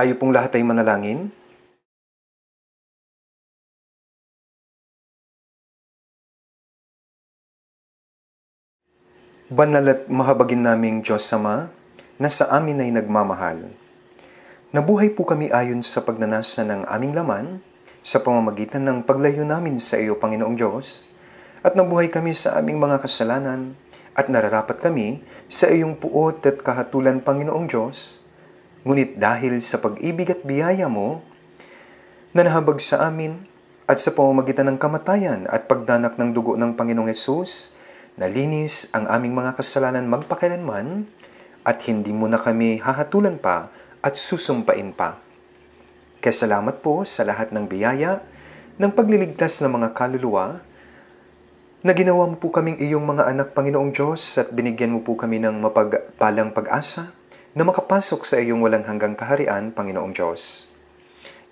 Tayo pong lahat ay manalangin. Banal at mahabagin naming Diyos Sama na sa amin ay nagmamahal. Nabuhay po kami ayon sa pagnanasa ng aming laman sa pamamagitan ng paglayo namin sa iyo, Panginoong Diyos, at nabuhay kami sa aming mga kasalanan at nararapat kami sa iyong puot at kahatulan, Panginoong Diyos, Ngunit dahil sa pag-ibig at biyaya mo na nahabag sa amin at sa pamamagitan ng kamatayan at pagdanak ng dugo ng Panginoong Yesus, nalinis ang aming mga kasalanan magpakailanman at hindi mo na kami hahatulan pa at susumpain pa. Kaya salamat po sa lahat ng biyaya ng pagliligtas ng mga kaluluwa na ginawa mo po kaming iyong mga anak Panginoong Diyos at binigyan mo po kami ng mapagpalang pag-asa na makapasok sa iyong walang hanggang kaharian, Panginoong Diyos.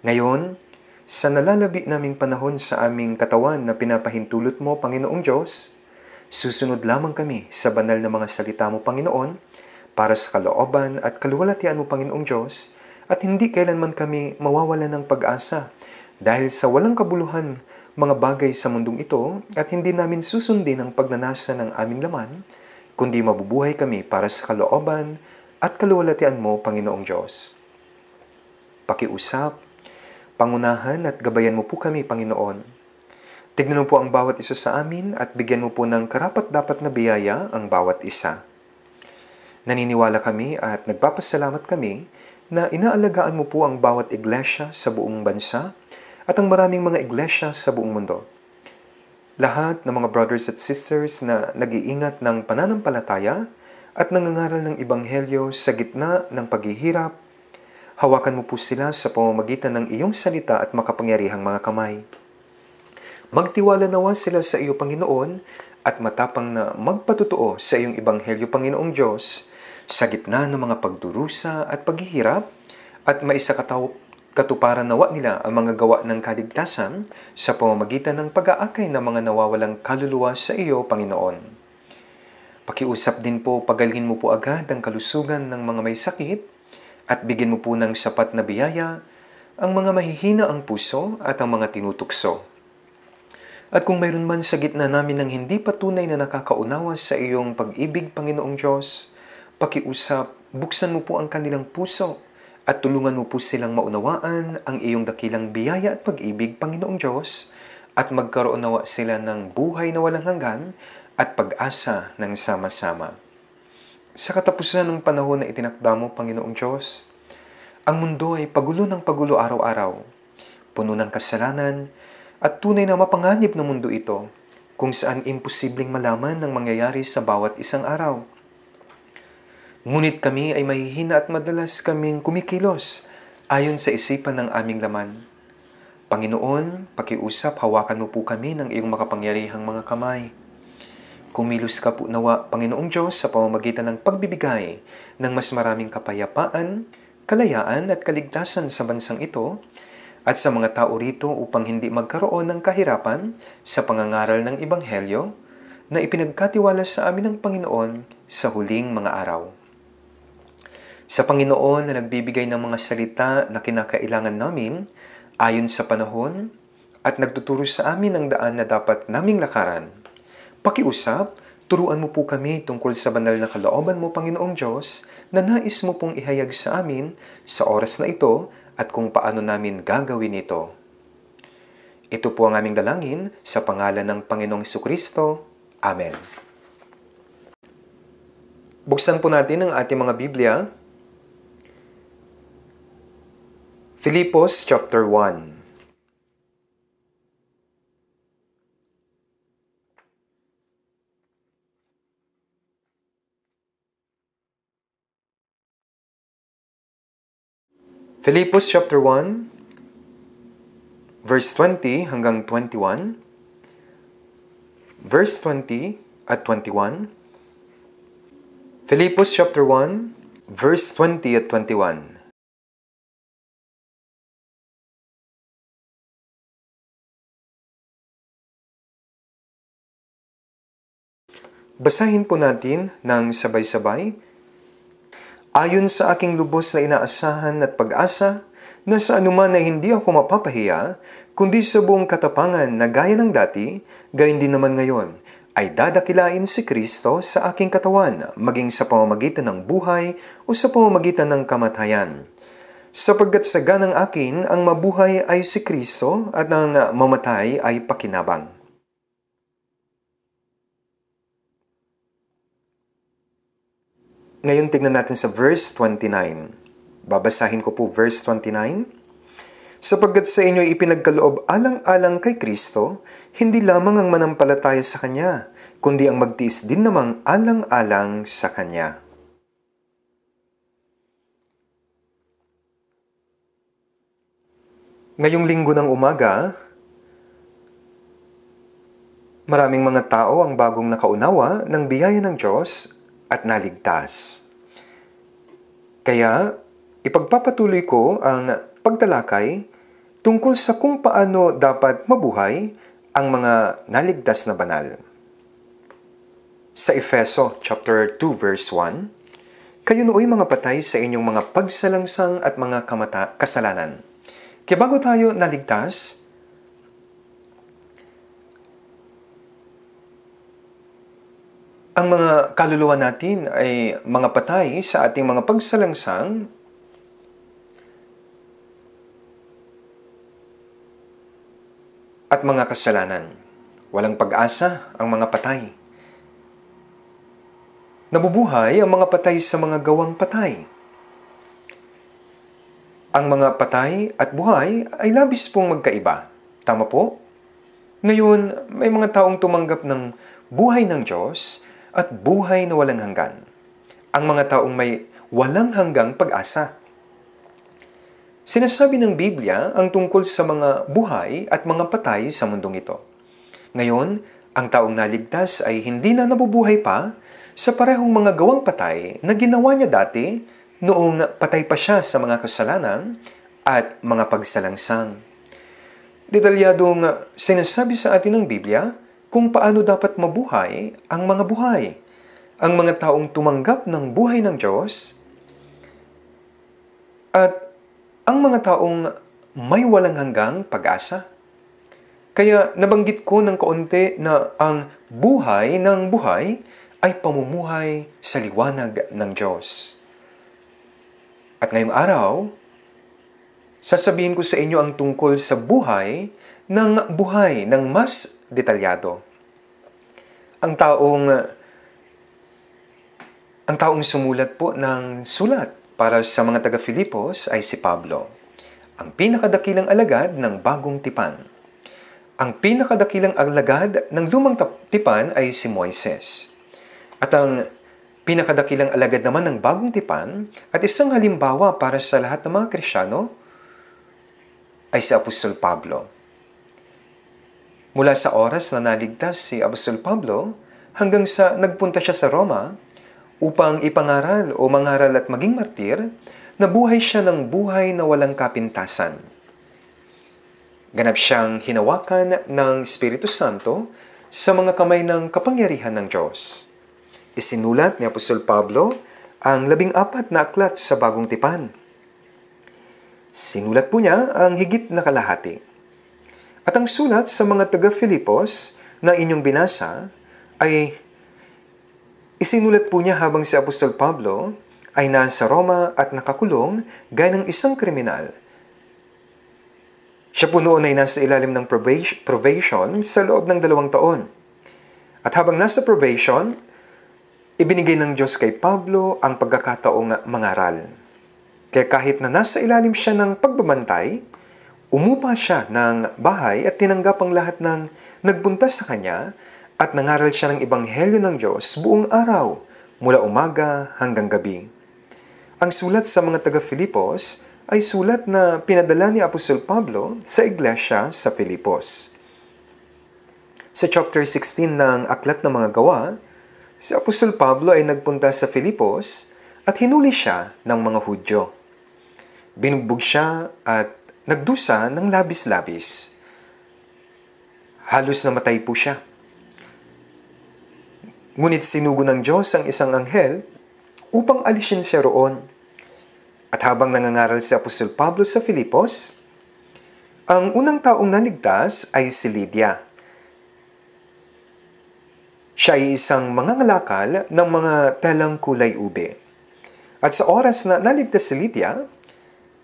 Ngayon, sa nalalabi naming panahon sa aming katawan na pinapahintulot mo, Panginoong Diyos, susunod lamang kami sa banal na mga salita mo, Panginoon, para sa kalooban at kaluwalatian mo, Panginoong Diyos, at hindi kailanman kami mawawala ng pag-asa dahil sa walang kabuluhan mga bagay sa mundong ito at hindi namin susundin ang pagnanasa ng aming laman, kundi mabubuhay kami para sa kalooban at kaluwalhatian mo, Panginoong Diyos. Pakiusap, pangunahan at gabayan mo po kami, Panginoon. Tignan mo po ang bawat isa sa amin at bigyan mo po ng karapat-dapat na biyaya ang bawat isa. Naniniwala kami at nagpapasalamat kami na inaalagaan mo po ang bawat iglesia sa buong bansa at ang maraming mga iglesia sa buong mundo. Lahat ng mga brothers at sisters na nag-iingat ng pananampalataya at nangangaral ng Ibanghelyo sa gitna ng paghihirap, hawakan mo po sila sa pamamagitan ng iyong salita at makapangyarihang mga kamay. Magtiwala nawa sila sa iyo, Panginoon, at matapang na magpatutuo sa iyong Ibanghelyo, Panginoong Diyos, sa gitna ng mga pagdurusa at paghihirap, at maisakataw katuparan nawa nila ang mga gawa ng kaligtasan sa pamamagitan ng pag-aakay ng mga nawawalang kaluluwa sa iyo, Panginoon. Pakiusap din po, pagalingin mo po agad ang kalusugan ng mga may sakit at bigyan mo po ng sapat na biyaya ang mga mahihina ang puso at ang mga tinutukso. At kung mayroon man sa gitna namin ng hindi patunay na nakakaunawa sa iyong pag-ibig, Panginoong Diyos, pakiusap, buksan mo po ang kanilang puso at tulungan mo po silang maunawaan ang iyong dakilang biyaya at pag-ibig, Panginoong Diyos, at magkaroon nawa sila ng buhay na walang hanggan at pag-asa ng sama-sama. Sa katapusan ng panahon na itinakda mo, Panginoong Diyos, ang mundo ay pagulo ng pagulo araw-araw, puno ng kasalanan, at tunay na mapanganib na mundo ito, kung saan imposibleng malaman ang mangyayari sa bawat isang araw. Ngunit kami ay mahihina at madalas kaming kumikilos ayon sa isipan ng aming laman. Panginoon, pakiusap, hawakan mo po kami ng iyong makapangyarihang mga kamay Kumilos ka po nawa, Panginoong Diyos, sa pamamagitan ng pagbibigay ng mas maraming kapayapaan, kalayaan at kaligtasan sa bansang ito at sa mga tao rito upang hindi magkaroon ng kahirapan sa pangangaral ng Ibanghelyo na ipinagkatiwala sa amin ng Panginoon sa huling mga araw. Sa Panginoon na nagbibigay ng mga salita na kinakailangan namin ayon sa panahon at nagtuturo sa amin ang daan na dapat naming lakaran – Pakiusap, turuan mo po kami tungkol sa banal na kalooban mo, Panginoong Diyos, na nais mo pong ihayag sa amin sa oras na ito at kung paano namin gagawin ito. Ito po ang aming dalangin sa pangalan ng Panginoong Kristo. Amen. Buksan po natin ang ating mga Biblia. Filipos chapter 1 Philippus chapter 1 verse 20 hanggang 21 verse 20 at 21 Philippus chapter 1 verse 20 at 21 Basahin po natin ng sabay-sabay Ayon sa aking lubos na inaasahan at pag-asa, na sa anuman ay hindi ako mapapahiya, kundi sa buong katapangan na gaya ng dati, gayon din naman ngayon, ay dadakilain si Kristo sa aking katawan, maging sa pamamagitan ng buhay o sa pamamagitan ng kamatayan. Sapagkat sa ganang akin, ang mabuhay ay si Kristo at ang mamatay ay pakinabang. Ngayon tingnan natin sa verse 29. Babasahin ko po verse 29. Sapagkat sa inyo ipinagkaloob alang-alang kay Kristo, hindi lamang ang manampalataya sa Kanya, kundi ang magtiis din namang alang-alang sa Kanya. Ngayong linggo ng umaga, maraming mga tao ang bagong nakaunawa ng biyaya ng Diyos at naligtas. Kaya, ipagpapatuloy ko ang pagtalakay tungkol sa kung paano dapat mabuhay ang mga naligtas na banal. Sa Efeso chapter 2 verse 1, Kayo nooy mga patay sa inyong mga pagsalangsang at mga kamata- kasalanan. Kaya bago tayo naligtas, ang mga kaluluwa natin ay mga patay sa ating mga pagsalangsang at mga kasalanan. Walang pag-asa ang mga patay. Nabubuhay ang mga patay sa mga gawang patay. Ang mga patay at buhay ay labis pong magkaiba. Tama po? Ngayon, may mga taong tumanggap ng buhay ng Diyos at buhay na walang hanggan. Ang mga taong may walang hanggang pag-asa. Sinasabi ng Biblia ang tungkol sa mga buhay at mga patay sa mundong ito. Ngayon, ang taong naligtas ay hindi na nabubuhay pa sa parehong mga gawang patay na ginawa niya dati noong patay pa siya sa mga kasalanan at mga pagsalangsang. Detalyadong sinasabi sa atin ng Biblia kung paano dapat mabuhay ang mga buhay, ang mga taong tumanggap ng buhay ng Diyos, at ang mga taong may walang hanggang pag-asa. Kaya nabanggit ko ng kaunti na ang buhay ng buhay ay pamumuhay sa liwanag ng Diyos. At ngayong araw, sasabihin ko sa inyo ang tungkol sa buhay ng buhay ng mas detalyado. Ang taong ang taong sumulat po ng sulat para sa mga taga-Filipos ay si Pablo, ang pinakadakilang alagad ng bagong tipan. Ang pinakadakilang alagad ng lumang tipan ay si Moises. At ang pinakadakilang alagad naman ng bagong tipan at isang halimbawa para sa lahat ng mga Krisyano ay si Apostol Pablo. Mula sa oras na naligtas si Apostol Pablo hanggang sa nagpunta siya sa Roma upang ipangaral o mangaral at maging martir, nabuhay siya ng buhay na walang kapintasan. Ganap siyang hinawakan ng Espiritu Santo sa mga kamay ng kapangyarihan ng Diyos. Isinulat ni Apostol Pablo ang labing apat na aklat sa Bagong Tipan. Sinulat po niya ang higit na kalahati. At ang sulat sa mga taga-Filipos na inyong binasa ay isinulat po niya habang si Apostol Pablo ay nasa Roma at nakakulong gaya ng isang kriminal. Siya po noon ay nasa ilalim ng probation sa loob ng dalawang taon. At habang nasa probation, ibinigay ng Diyos kay Pablo ang pagkakataong mangaral. Kaya kahit na nasa ilalim siya ng pagbabantay, Umupa siya ng bahay at tinanggap ang lahat ng nagpunta sa kanya at nangaral siya ng Ebanghelyo ng Diyos buong araw mula umaga hanggang gabi. Ang sulat sa mga taga-Filipos ay sulat na pinadala ni Apostol Pablo sa iglesia sa Filipos. Sa chapter 16 ng Aklat ng Mga Gawa, si Apostol Pablo ay nagpunta sa Filipos at hinuli siya ng mga Hudyo. Binugbog siya at nagdusa ng labis-labis. Halos namatay po siya. Ngunit sinugo ng Diyos ang isang anghel upang alisin siya roon. At habang nangangaral si Apostol Pablo sa Filipos, ang unang taong naligtas ay si Lydia. Siya ay isang mangangalakal ng mga telang kulay ube. At sa oras na naligtas si Lydia,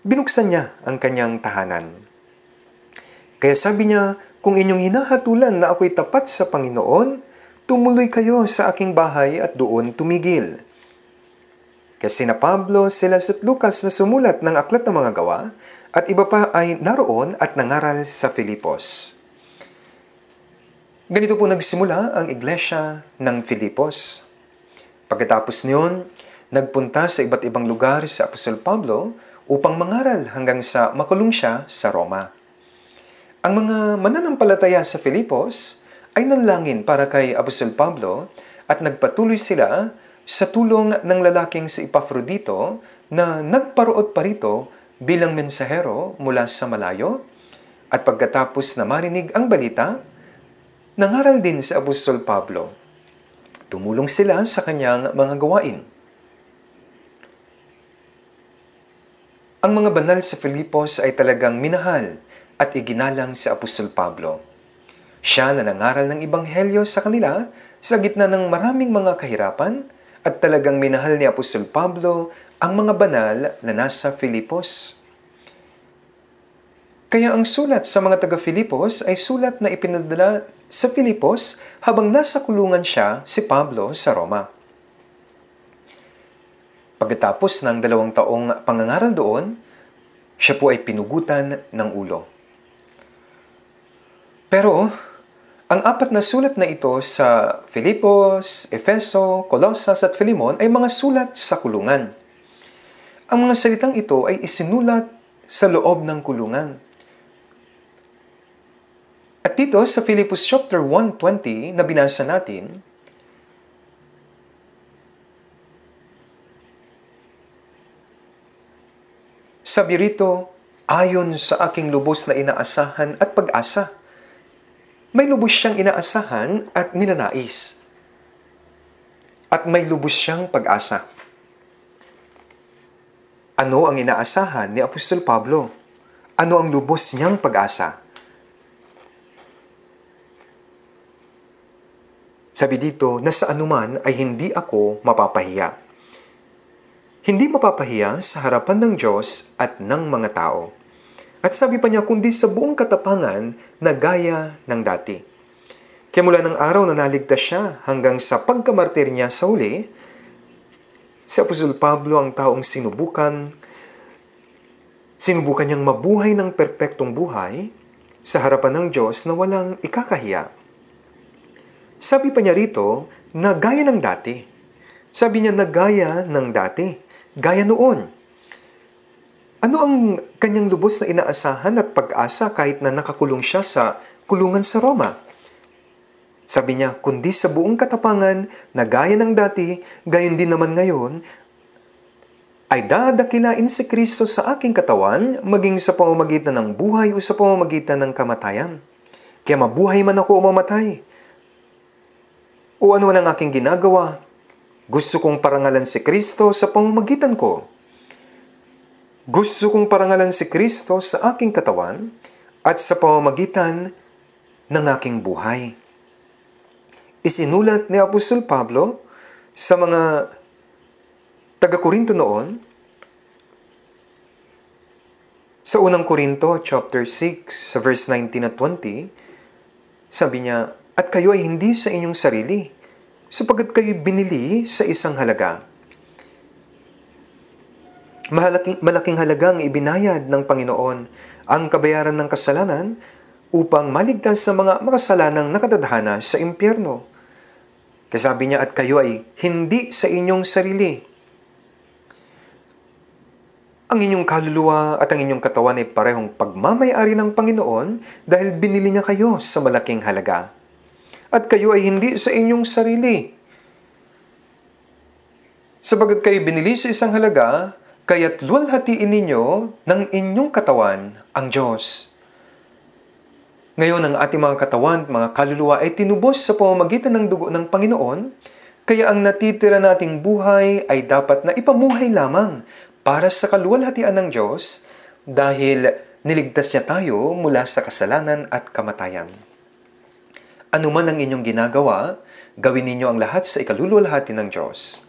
binuksan niya ang kanyang tahanan. Kaya sabi niya, kung inyong hinahatulan na ako'y tapat sa Panginoon, tumuloy kayo sa aking bahay at doon tumigil. Kasi na Pablo, sila at Lucas na sumulat ng Aklat ng Mga Gawa at iba pa ay naroon at nangaral sa Filipos. Ganito po nagsimula ang iglesia ng Filipos. Pagkatapos niyon, nagpunta sa iba't ibang lugar sa Apostol Pablo upang mangaral hanggang sa makulong siya sa Roma. Ang mga mananampalataya sa Filipos ay nanlangin para kay Apostol Pablo at nagpatuloy sila sa tulong ng lalaking si Epafrodito na nagparuot pa rito bilang mensahero mula sa malayo at pagkatapos na marinig ang balita, nangaral din si Apostol Pablo. Tumulong sila sa kanyang mga gawain. Ang mga banal sa Filipos ay talagang minahal at iginalang si Apostol Pablo. Siya na nangaral ng Ibanghelyo sa kanila sa gitna ng maraming mga kahirapan at talagang minahal ni Apostol Pablo ang mga banal na nasa Filipos. Kaya ang sulat sa mga taga-Filipos ay sulat na ipinadala sa Filipos habang nasa kulungan siya si Pablo sa Roma. Pagkatapos ng dalawang taong pangangaral doon, siya po ay pinugutan ng ulo. Pero, ang apat na sulat na ito sa Filipos, Efeso, Colosas at Filimon ay mga sulat sa kulungan. Ang mga salitang ito ay isinulat sa loob ng kulungan. At dito sa Filipos chapter 1.20 na binasa natin, Sabi rito, ayon sa aking lubos na inaasahan at pag-asa. May lubos siyang inaasahan at ninanais. At may lubos siyang pag-asa. Ano ang inaasahan ni Apostol Pablo? Ano ang lubos niyang pag-asa? Sabi dito na sa anuman ay hindi ako mapapahiya hindi mapapahiya sa harapan ng Diyos at ng mga tao. At sabi pa niya, kundi sa buong katapangan na gaya ng dati. Kaya mula ng araw na naligtas siya hanggang sa pagkamartir niya sa uli, si Apostol Pablo ang taong sinubukan, sinubukan niyang mabuhay ng perpektong buhay sa harapan ng Diyos na walang ikakahiya. Sabi pa niya rito na gaya ng dati. Sabi niya na gaya ng dati. Gaya noon, ano ang kanyang lubos na inaasahan at pag-asa kahit na nakakulong siya sa kulungan sa Roma? Sabi niya, kundi sa buong katapangan na gaya ng dati, gayon din naman ngayon, ay dadakilain si Kristo sa aking katawan maging sa pamamagitan ng buhay o sa pamamagitan ng kamatayan. Kaya mabuhay man ako o mamatay, o ano man ang aking ginagawa, gusto kong parangalan si Kristo sa pamamagitan ko. Gusto kong parangalan si Kristo sa aking katawan at sa pamamagitan ng aking buhay. Isinulat ni Apostol Pablo sa mga taga-Korinto noon sa unang Korinto chapter 6 sa verse 19 at 20, sabi niya, At kayo ay hindi sa inyong sarili, Sapagat kayo binili sa isang halaga. Mahalaking, malaking halagang ibinayad ng Panginoon ang kabayaran ng kasalanan upang maligtas sa mga makasalanang nakatadhana sa impyerno. sabi niya, at kayo ay hindi sa inyong sarili. Ang inyong kaluluwa at ang inyong katawan ay parehong pagmamayari ng Panginoon dahil binili niya kayo sa malaking halaga at kayo ay hindi sa inyong sarili. Sabagat kayo binili sa isang halaga, kaya't luwalhatiin ninyo ng inyong katawan ang Diyos. Ngayon ang ating mga katawan at mga kaluluwa ay tinubos sa pamamagitan ng dugo ng Panginoon, kaya ang natitira nating buhay ay dapat na ipamuhay lamang para sa kaluwalhatian ng Diyos dahil niligtas niya tayo mula sa kasalanan at kamatayan. Anuman ang inyong ginagawa, gawin ninyo ang lahat sa ikalululahati ng Diyos.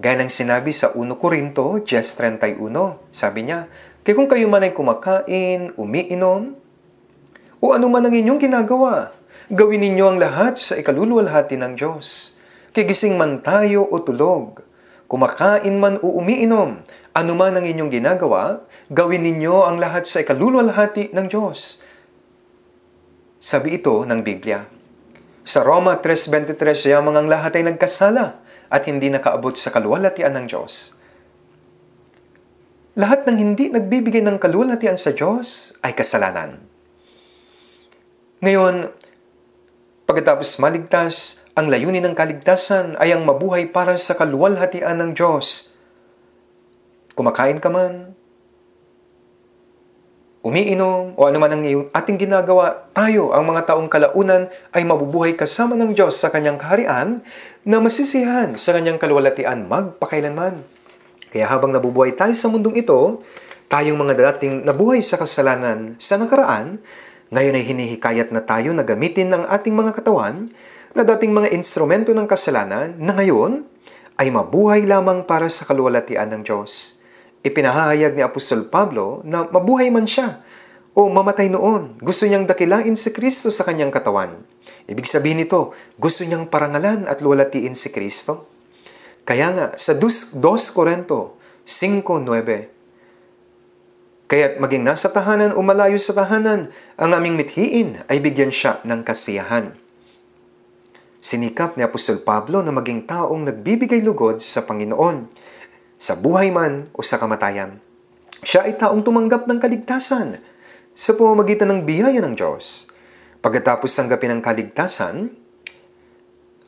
Gaya ng sinabi sa 1 Corinto 10.31, sabi niya, Kaya kung kayo man ay kumakain, umiinom, o anuman ang inyong ginagawa, gawin ninyo ang lahat sa ikalululahati ng Diyos. gising man tayo o tulog, kumakain man o umiinom, anuman ang inyong ginagawa, gawin ninyo ang lahat sa ikalululahati ng Diyos. Sabi ito ng Biblia. Sa Roma 3.23, yamang ang lahat ay nagkasala at hindi nakaabot sa kaluwalhatian ng Diyos. Lahat ng hindi nagbibigay ng kaluwalhatian sa Diyos ay kasalanan. Ngayon, pagkatapos maligtas, ang layunin ng kaligtasan ay ang mabuhay para sa kaluwalhatian ng Diyos. Kumakain ka man, umiinom, o anuman ang iyong ating ginagawa, tayo, ang mga taong kalaunan, ay mabubuhay kasama ng Diyos sa kanyang kaharian na masisihan sa kanyang kalwalatian magpakailanman. Kaya habang nabubuhay tayo sa mundong ito, tayong mga dating nabuhay sa kasalanan sa nakaraan, ngayon ay hinihikayat na tayo na gamitin ang ating mga katawan na dating mga instrumento ng kasalanan na ngayon ay mabuhay lamang para sa kalwalatian ng Diyos. Ipinahahayag ni Apostol Pablo na mabuhay man siya o mamatay noon, gusto niyang dakilain si Kristo sa kanyang katawan. Ibig sabihin nito, gusto niyang parangalan at lulatiin si Kristo. Kaya nga, sa 2 Korento 5.9, Kaya't maging nasa tahanan o malayo sa tahanan, ang aming mithiin ay bigyan siya ng kasiyahan. Sinikap ni Apostol Pablo na maging taong nagbibigay lugod sa Panginoon sa buhay man o sa kamatayan. Siya ay taong tumanggap ng kaligtasan sa pamamagitan ng biyaya ng Diyos. Pagkatapos tanggapin ang kaligtasan,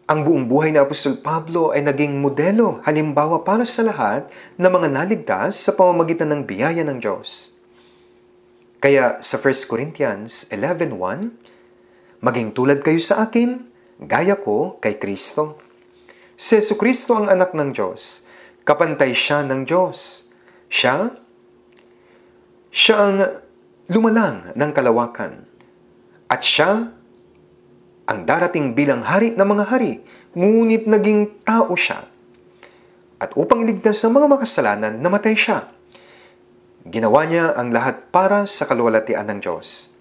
ang buong buhay ni Apostol Pablo ay naging modelo, halimbawa para sa lahat ng na mga naligtas sa pamamagitan ng biyaya ng Diyos. Kaya sa 1 Corinthians 11.1, Maging tulad kayo sa akin, gaya ko kay Kristo. Si Yesu Kristo ang anak ng Diyos, Kapantay siya ng Diyos. Siya? Siya ang lumalang ng kalawakan. At siya ang darating bilang hari ng mga hari, ngunit naging tao siya. At upang iligtas ng mga makasalanan, namatay siya. Ginawa niya ang lahat para sa kaluwalhatian ng Diyos.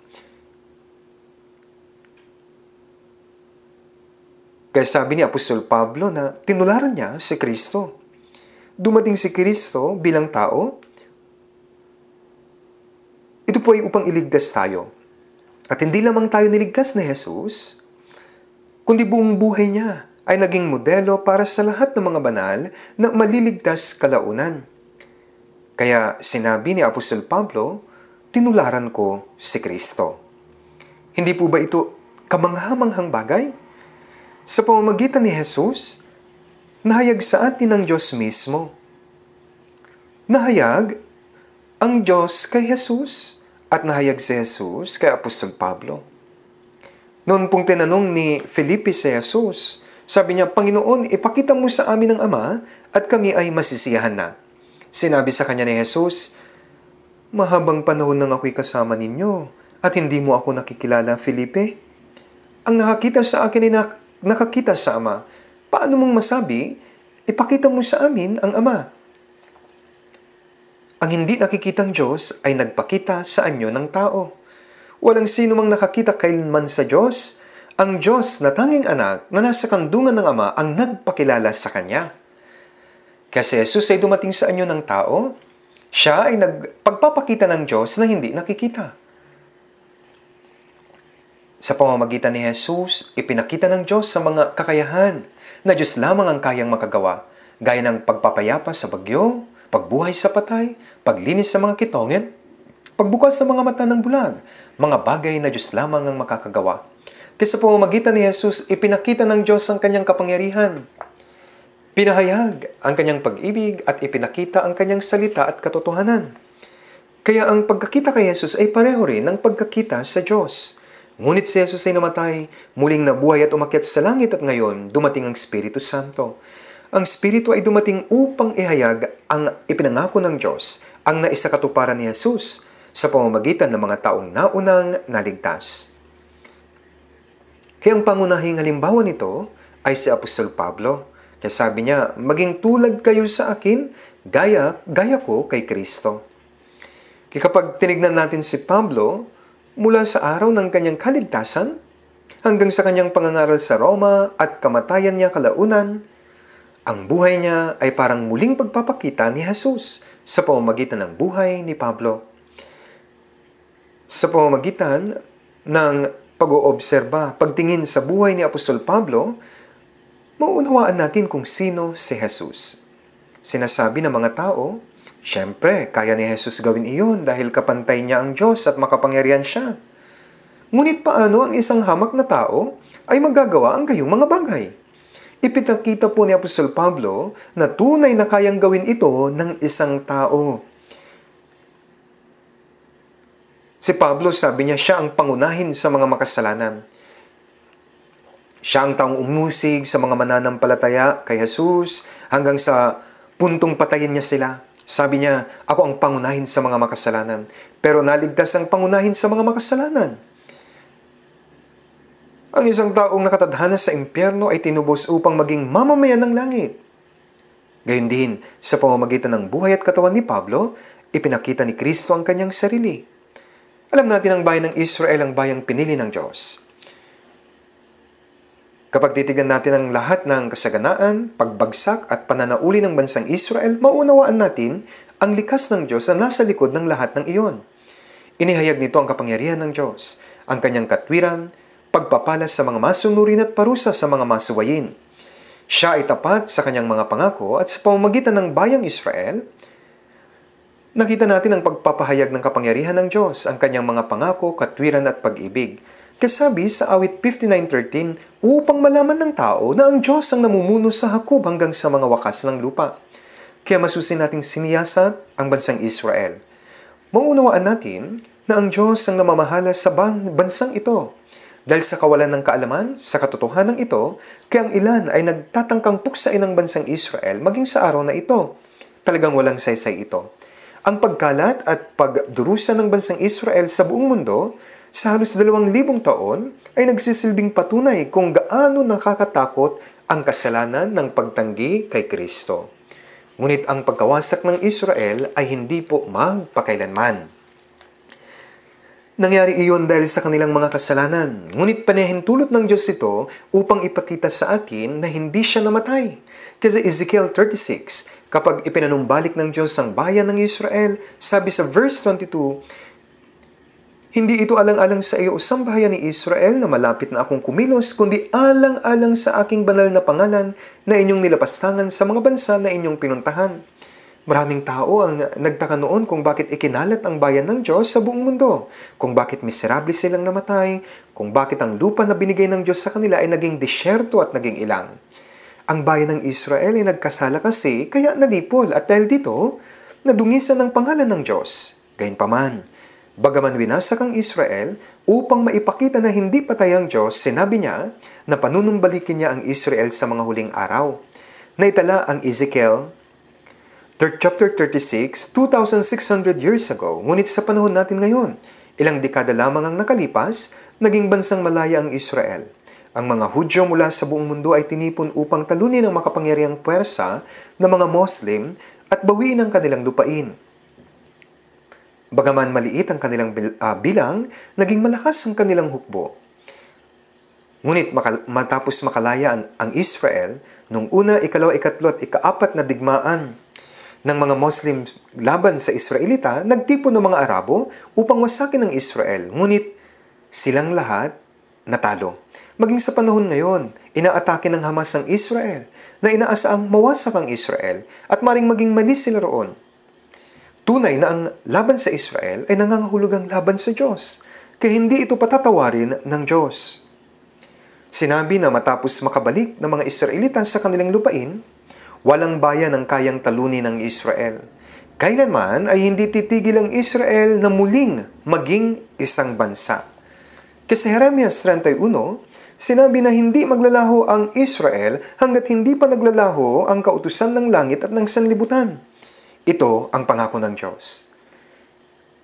Kaya sabi ni Apostol Pablo na tinularan niya si Kristo dumating si Kristo bilang tao, ito po ay upang iligtas tayo. At hindi lamang tayo niligtas ni Jesus, kundi buong buhay niya ay naging modelo para sa lahat ng mga banal na maliligtas kalaunan. Kaya sinabi ni Apostol Pablo, tinularan ko si Kristo. Hindi po ba ito kamanghamanghang bagay? Sa pamamagitan ni Jesus, nahayag sa atin ng Diyos mismo. Nahayag ang Diyos kay Jesus at nahayag si Jesus kay Apostol Pablo. Noon pong tinanong ni Felipe si Jesus, sabi niya, Panginoon, ipakita mo sa amin ang Ama at kami ay masisiyahan na. Sinabi sa kanya ni Jesus, Mahabang panahon nang ako'y kasama ninyo at hindi mo ako nakikilala, Felipe. Ang nakakita sa akin ay nakakita sa Ama Paano mong masabi, ipakita mo sa amin ang Ama? Ang hindi nakikitang Diyos ay nagpakita sa anyo ng tao. Walang sino mang nakakita kailanman sa Diyos, ang Diyos na tanging anak na nasa kandungan ng Ama ang nagpakilala sa Kanya. Kasi Jesus ay dumating sa anyo ng tao, siya ay nagpagpapakita ng Diyos na hindi nakikita. Sa pamamagitan ni Jesus, ipinakita ng Diyos sa mga kakayahan, na Diyos lamang ang kayang makagawa, gaya ng pagpapayapa sa bagyo, pagbuhay sa patay, paglinis sa mga kitongin, pagbukas sa mga mata ng bulag, mga bagay na Diyos lamang ang makakagawa. Kaysa pumamagitan ni Jesus, ipinakita ng Diyos ang kanyang kapangyarihan. Pinahayag ang kanyang pag-ibig at ipinakita ang kanyang salita at katotohanan. Kaya ang pagkakita kay Jesus ay pareho rin ng pagkakita sa Diyos. Ngunit si Jesus ay namatay, muling nabuhay at umakyat sa langit at ngayon dumating ang Espiritu Santo. Ang Espiritu ay dumating upang ihayag ang ipinangako ng Diyos, ang naisakatuparan ni Jesus sa pamamagitan ng mga taong naunang naligtas. Kaya ang pangunahing halimbawa nito ay si Apostol Pablo. Kaya sabi niya, maging tulad kayo sa akin, gaya, gaya ko kay Kristo. Kaya kapag tinignan natin si Pablo, mula sa araw ng kanyang kaligtasan hanggang sa kanyang pangangaral sa Roma at kamatayan niya kalaunan, ang buhay niya ay parang muling pagpapakita ni Jesus sa pamamagitan ng buhay ni Pablo. Sa pamamagitan ng pag-oobserba, pagtingin sa buhay ni Apostol Pablo, mauunawaan natin kung sino si Jesus. Sinasabi ng mga tao Siyempre, kaya ni Jesus gawin iyon dahil kapantay niya ang Diyos at makapangyarihan siya. Ngunit paano ang isang hamak na tao ay magagawa ang gayong mga bagay? Ipinakita po ni Apostol Pablo na tunay na kayang gawin ito ng isang tao. Si Pablo sabi niya siya ang pangunahin sa mga makasalanan. Siya ang taong umusig sa mga mananampalataya kay Jesus hanggang sa puntong patayin niya sila. Sabi niya, ako ang pangunahin sa mga makasalanan, pero naligtas ang pangunahin sa mga makasalanan. Ang isang taong nakatadhana sa impyerno ay tinubos upang maging mamamayan ng langit. Gayun din, sa pamamagitan ng buhay at katawan ni Pablo, ipinakita ni Kristo ang kanyang sarili. Alam natin ang bayan ng Israel ang bayang pinili ng Diyos. Kapag titignan natin ang lahat ng kasaganaan, pagbagsak at pananauli ng bansang Israel, maunawaan natin ang likas ng Diyos na nasa likod ng lahat ng iyon. Inihayag nito ang kapangyarihan ng Diyos, ang kanyang katwiran, pagpapalas sa mga masunurin at parusa sa mga masuwayin. Siya ay tapat sa kanyang mga pangako at sa pamamagitan ng bayang Israel, nakita natin ang pagpapahayag ng kapangyarihan ng Diyos, ang kanyang mga pangako, katwiran at pag-ibig Kasabi sa awit 59.13, upang malaman ng tao na ang Diyos ang namumuno sa hakub hanggang sa mga wakas ng lupa. Kaya masusin nating siniyasat ang bansang Israel. Maunawaan natin na ang Diyos ang namamahala sa ban bansang ito. Dahil sa kawalan ng kaalaman, sa katotohanan ito, kaya ang ilan ay nagtatangkang puksain ng bansang Israel maging sa araw na ito. Talagang walang saysay ito. Ang pagkalat at pagdurusa ng bansang Israel sa buong mundo sa halos dalawang libong taon ay nagsisilbing patunay kung gaano nakakatakot ang kasalanan ng pagtanggi kay Kristo. Ngunit ang pagkawasak ng Israel ay hindi po magpakailanman. Nangyari iyon dahil sa kanilang mga kasalanan. Ngunit panahintulot ng Diyos ito upang ipakita sa atin na hindi siya namatay. Kasi Ezekiel 36, kapag ipinanumbalik ng Diyos ang bayan ng Israel, sabi sa verse 22, hindi ito alang-alang sa iyo o sambahayan ni Israel na malapit na akong kumilos, kundi alang-alang sa aking banal na pangalan na inyong nilapastangan sa mga bansa na inyong pinuntahan. Maraming tao ang nagtaka noon kung bakit ikinalat ang bayan ng Diyos sa buong mundo, kung bakit miserable silang namatay, kung bakit ang lupa na binigay ng Diyos sa kanila ay naging disyerto at naging ilang. Ang bayan ng Israel ay nagkasala kasi kaya nalipol at dahil dito, nadungisan ang pangalan ng Diyos. Gayunpaman, Bagaman winasak ang Israel upang maipakita na hindi patay ang Diyos, sinabi niya na panunumbalikin niya ang Israel sa mga huling araw. Naitala ang Ezekiel chapter 36, 2,600 years ago, ngunit sa panahon natin ngayon, ilang dekada lamang ang nakalipas, naging bansang malaya ang Israel. Ang mga Hudyo mula sa buong mundo ay tinipon upang talunin ang makapangyarihang puwersa ng mga Muslim at bawiin ang kanilang lupain. Bagaman maliit ang kanilang ah, bilang, naging malakas ang kanilang hukbo. Ngunit makal- matapos makalaya ang, Israel, nung una, ikalawa, ikatlo at ikaapat na digmaan ng mga Muslim laban sa Israelita, nagtipon ng mga Arabo upang wasakin ang Israel. Ngunit silang lahat natalo. Maging sa panahon ngayon, inaatake ng Hamas ang Israel na inaasaang mawasak ang Israel at maring maging mali sila roon. Tunay na ang laban sa Israel ay nangangahulugang laban sa Diyos, kaya hindi ito patatawarin ng Diyos. Sinabi na matapos makabalik ng mga Israelita sa kanilang lupain, walang bayan ang kayang talunin ng Israel. Kailanman ay hindi titigil ang Israel na muling maging isang bansa. Kasi sa Jeremias 31, sinabi na hindi maglalaho ang Israel hanggat hindi pa naglalaho ang kautusan ng langit at ng sanlibutan. Ito ang pangako ng Diyos.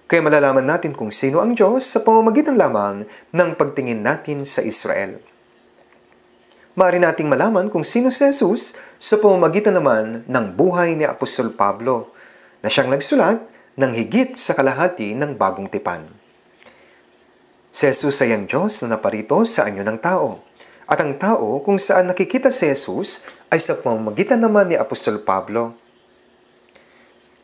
Kaya malalaman natin kung sino ang Diyos sa pamamagitan lamang ng pagtingin natin sa Israel. Maaari nating malaman kung sino si Jesus sa pamamagitan naman ng buhay ni Apostol Pablo na siyang nagsulat ng higit sa kalahati ng bagong tipan. Si Jesus ay ang Diyos na naparito sa anyo ng tao. At ang tao kung saan nakikita si Jesus ay sa pamamagitan naman ni Apostol Pablo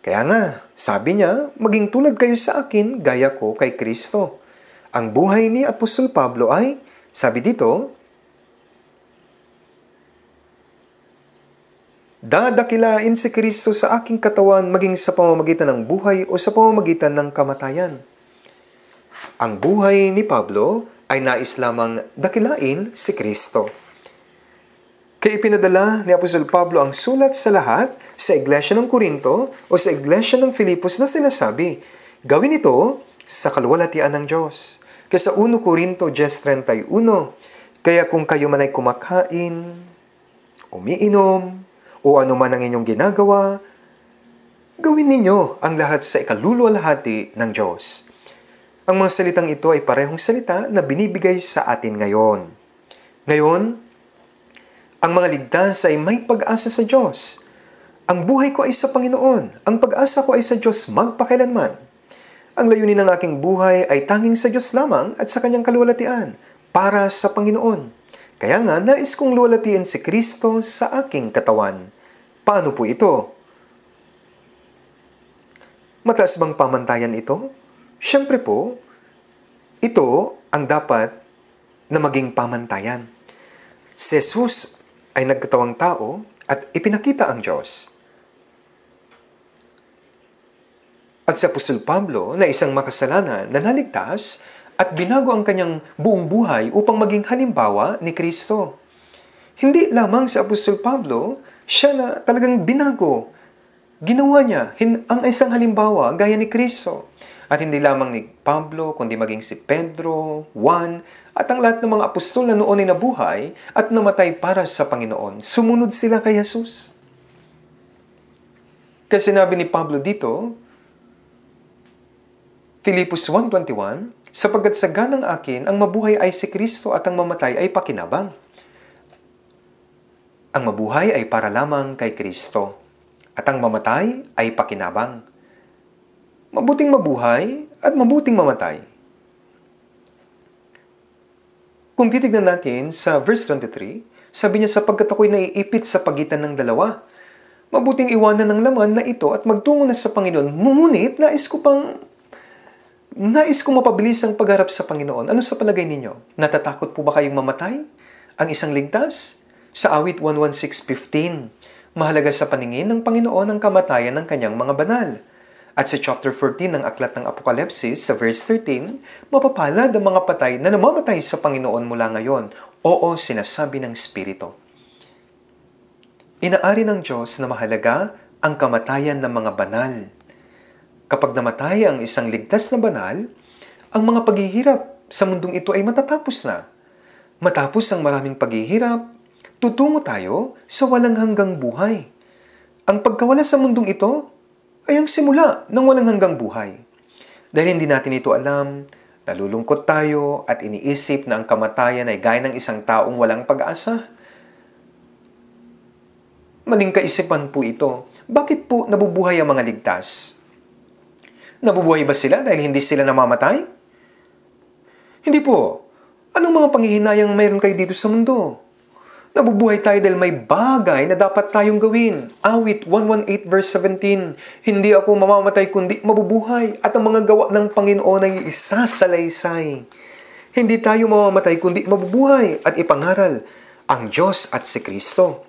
kaya nga, sabi niya, maging tulad kayo sa akin gaya ko kay Kristo. Ang buhay ni Apostol Pablo ay, sabi dito, Dadakilain si Kristo sa aking katawan maging sa pamamagitan ng buhay o sa pamamagitan ng kamatayan. Ang buhay ni Pablo ay nais lamang dakilain si Kristo. Kaya ipinadala ni Apostol Pablo ang sulat sa lahat sa Iglesia ng Corinto o sa Iglesia ng Filipos na sinasabi, gawin ito sa kalwalatian ng Diyos. Kaya sa 1 Corinto 10.31, kaya kung kayo man ay kumakain, umiinom, o anuman ang inyong ginagawa, gawin ninyo ang lahat sa ikaluluwalhati ng Diyos. Ang mga salitang ito ay parehong salita na binibigay sa atin ngayon. Ngayon, ang mga ligtas ay may pag-asa sa Diyos. Ang buhay ko ay sa Panginoon. Ang pag-asa ko ay sa Diyos magpakailanman. Ang layunin ng aking buhay ay tanging sa Diyos lamang at sa kanyang kaluwalhatian para sa Panginoon. Kaya nga, nais kong luwalhatiin si Kristo sa aking katawan. Paano po ito? Mataas bang pamantayan ito? Siyempre po, ito ang dapat na maging pamantayan. Si Jesus ay nagkatawang tao at ipinakita ang Diyos. At si Apostol Pablo na isang makasalanan na naligtas at binago ang kanyang buong buhay upang maging halimbawa ni Kristo. Hindi lamang si Apostol Pablo, siya na talagang binago. Ginawa niya ang isang halimbawa gaya ni Kristo. At hindi lamang ni Pablo, kundi maging si Pedro, Juan, at ang lahat ng mga apostol na noon ay nabuhay at namatay para sa Panginoon. Sumunod sila kay Jesus. Kasi sinabi ni Pablo dito, Filipos 1.21, Sapagkat ganang akin, ang mabuhay ay si Kristo at ang mamatay ay pakinabang. Ang mabuhay ay para lamang kay Kristo at ang mamatay ay pakinabang. Mabuting mabuhay at mabuting mamatay. Kung titignan natin sa verse 23, sabi niya sapagkat ako'y naiipit sa pagitan ng dalawa. Mabuting iwanan ng laman na ito at magtungo na sa Panginoon. Ngunit nais ko pang nais ko mapabilis ang pagharap sa Panginoon. Ano sa palagay ninyo? Natatakot po ba kayong mamatay? Ang isang ligtas? Sa awit 116.15, mahalaga sa paningin ng Panginoon ang kamatayan ng kanyang mga banal. At sa chapter 14 ng Aklat ng Apokalipsis, sa verse 13, mapapalad ang mga patay na namamatay sa Panginoon mula ngayon. Oo, sinasabi ng Espiritu. Inaari ng Diyos na mahalaga ang kamatayan ng mga banal. Kapag namatay ang isang ligtas na banal, ang mga paghihirap sa mundong ito ay matatapos na. Matapos ang maraming paghihirap, tutungo tayo sa walang hanggang buhay. Ang pagkawala sa mundong ito ay ang simula ng walang hanggang buhay. Dahil hindi natin ito alam, nalulungkot tayo at iniisip na ang kamatayan ay gaya ng isang taong walang pag-asa. Maling kaisipan po ito. Bakit po nabubuhay ang mga ligtas? Nabubuhay ba sila dahil hindi sila namamatay? Hindi po. Anong mga panghihinayang mayroon kayo dito sa mundo? Nabubuhay tayo dahil may bagay na dapat tayong gawin. Awit 118 verse 17, Hindi ako mamamatay kundi mabubuhay at ang mga gawa ng Panginoon ay isasalaysay. Hindi tayo mamamatay kundi mabubuhay at ipangaral ang Diyos at si Kristo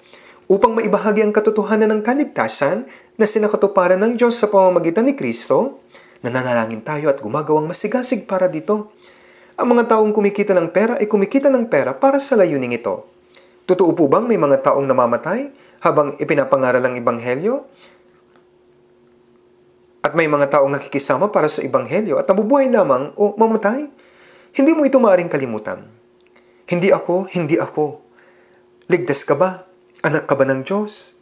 upang maibahagi ang katotohanan ng kaligtasan na sinakatuparan ng Diyos sa pamamagitan ni Kristo, nananalangin tayo at gumagawang masigasig para dito. Ang mga taong kumikita ng pera ay kumikita ng pera para sa layuning ito. Totoo po bang may mga taong namamatay habang ipinapangaral ang Ebanghelyo? At may mga taong nakikisama para sa Ebanghelyo at nabubuhay lamang o mamatay? Hindi mo ito maaaring kalimutan. Hindi ako, hindi ako. Ligtas ka ba? Anak ka ba ng Diyos?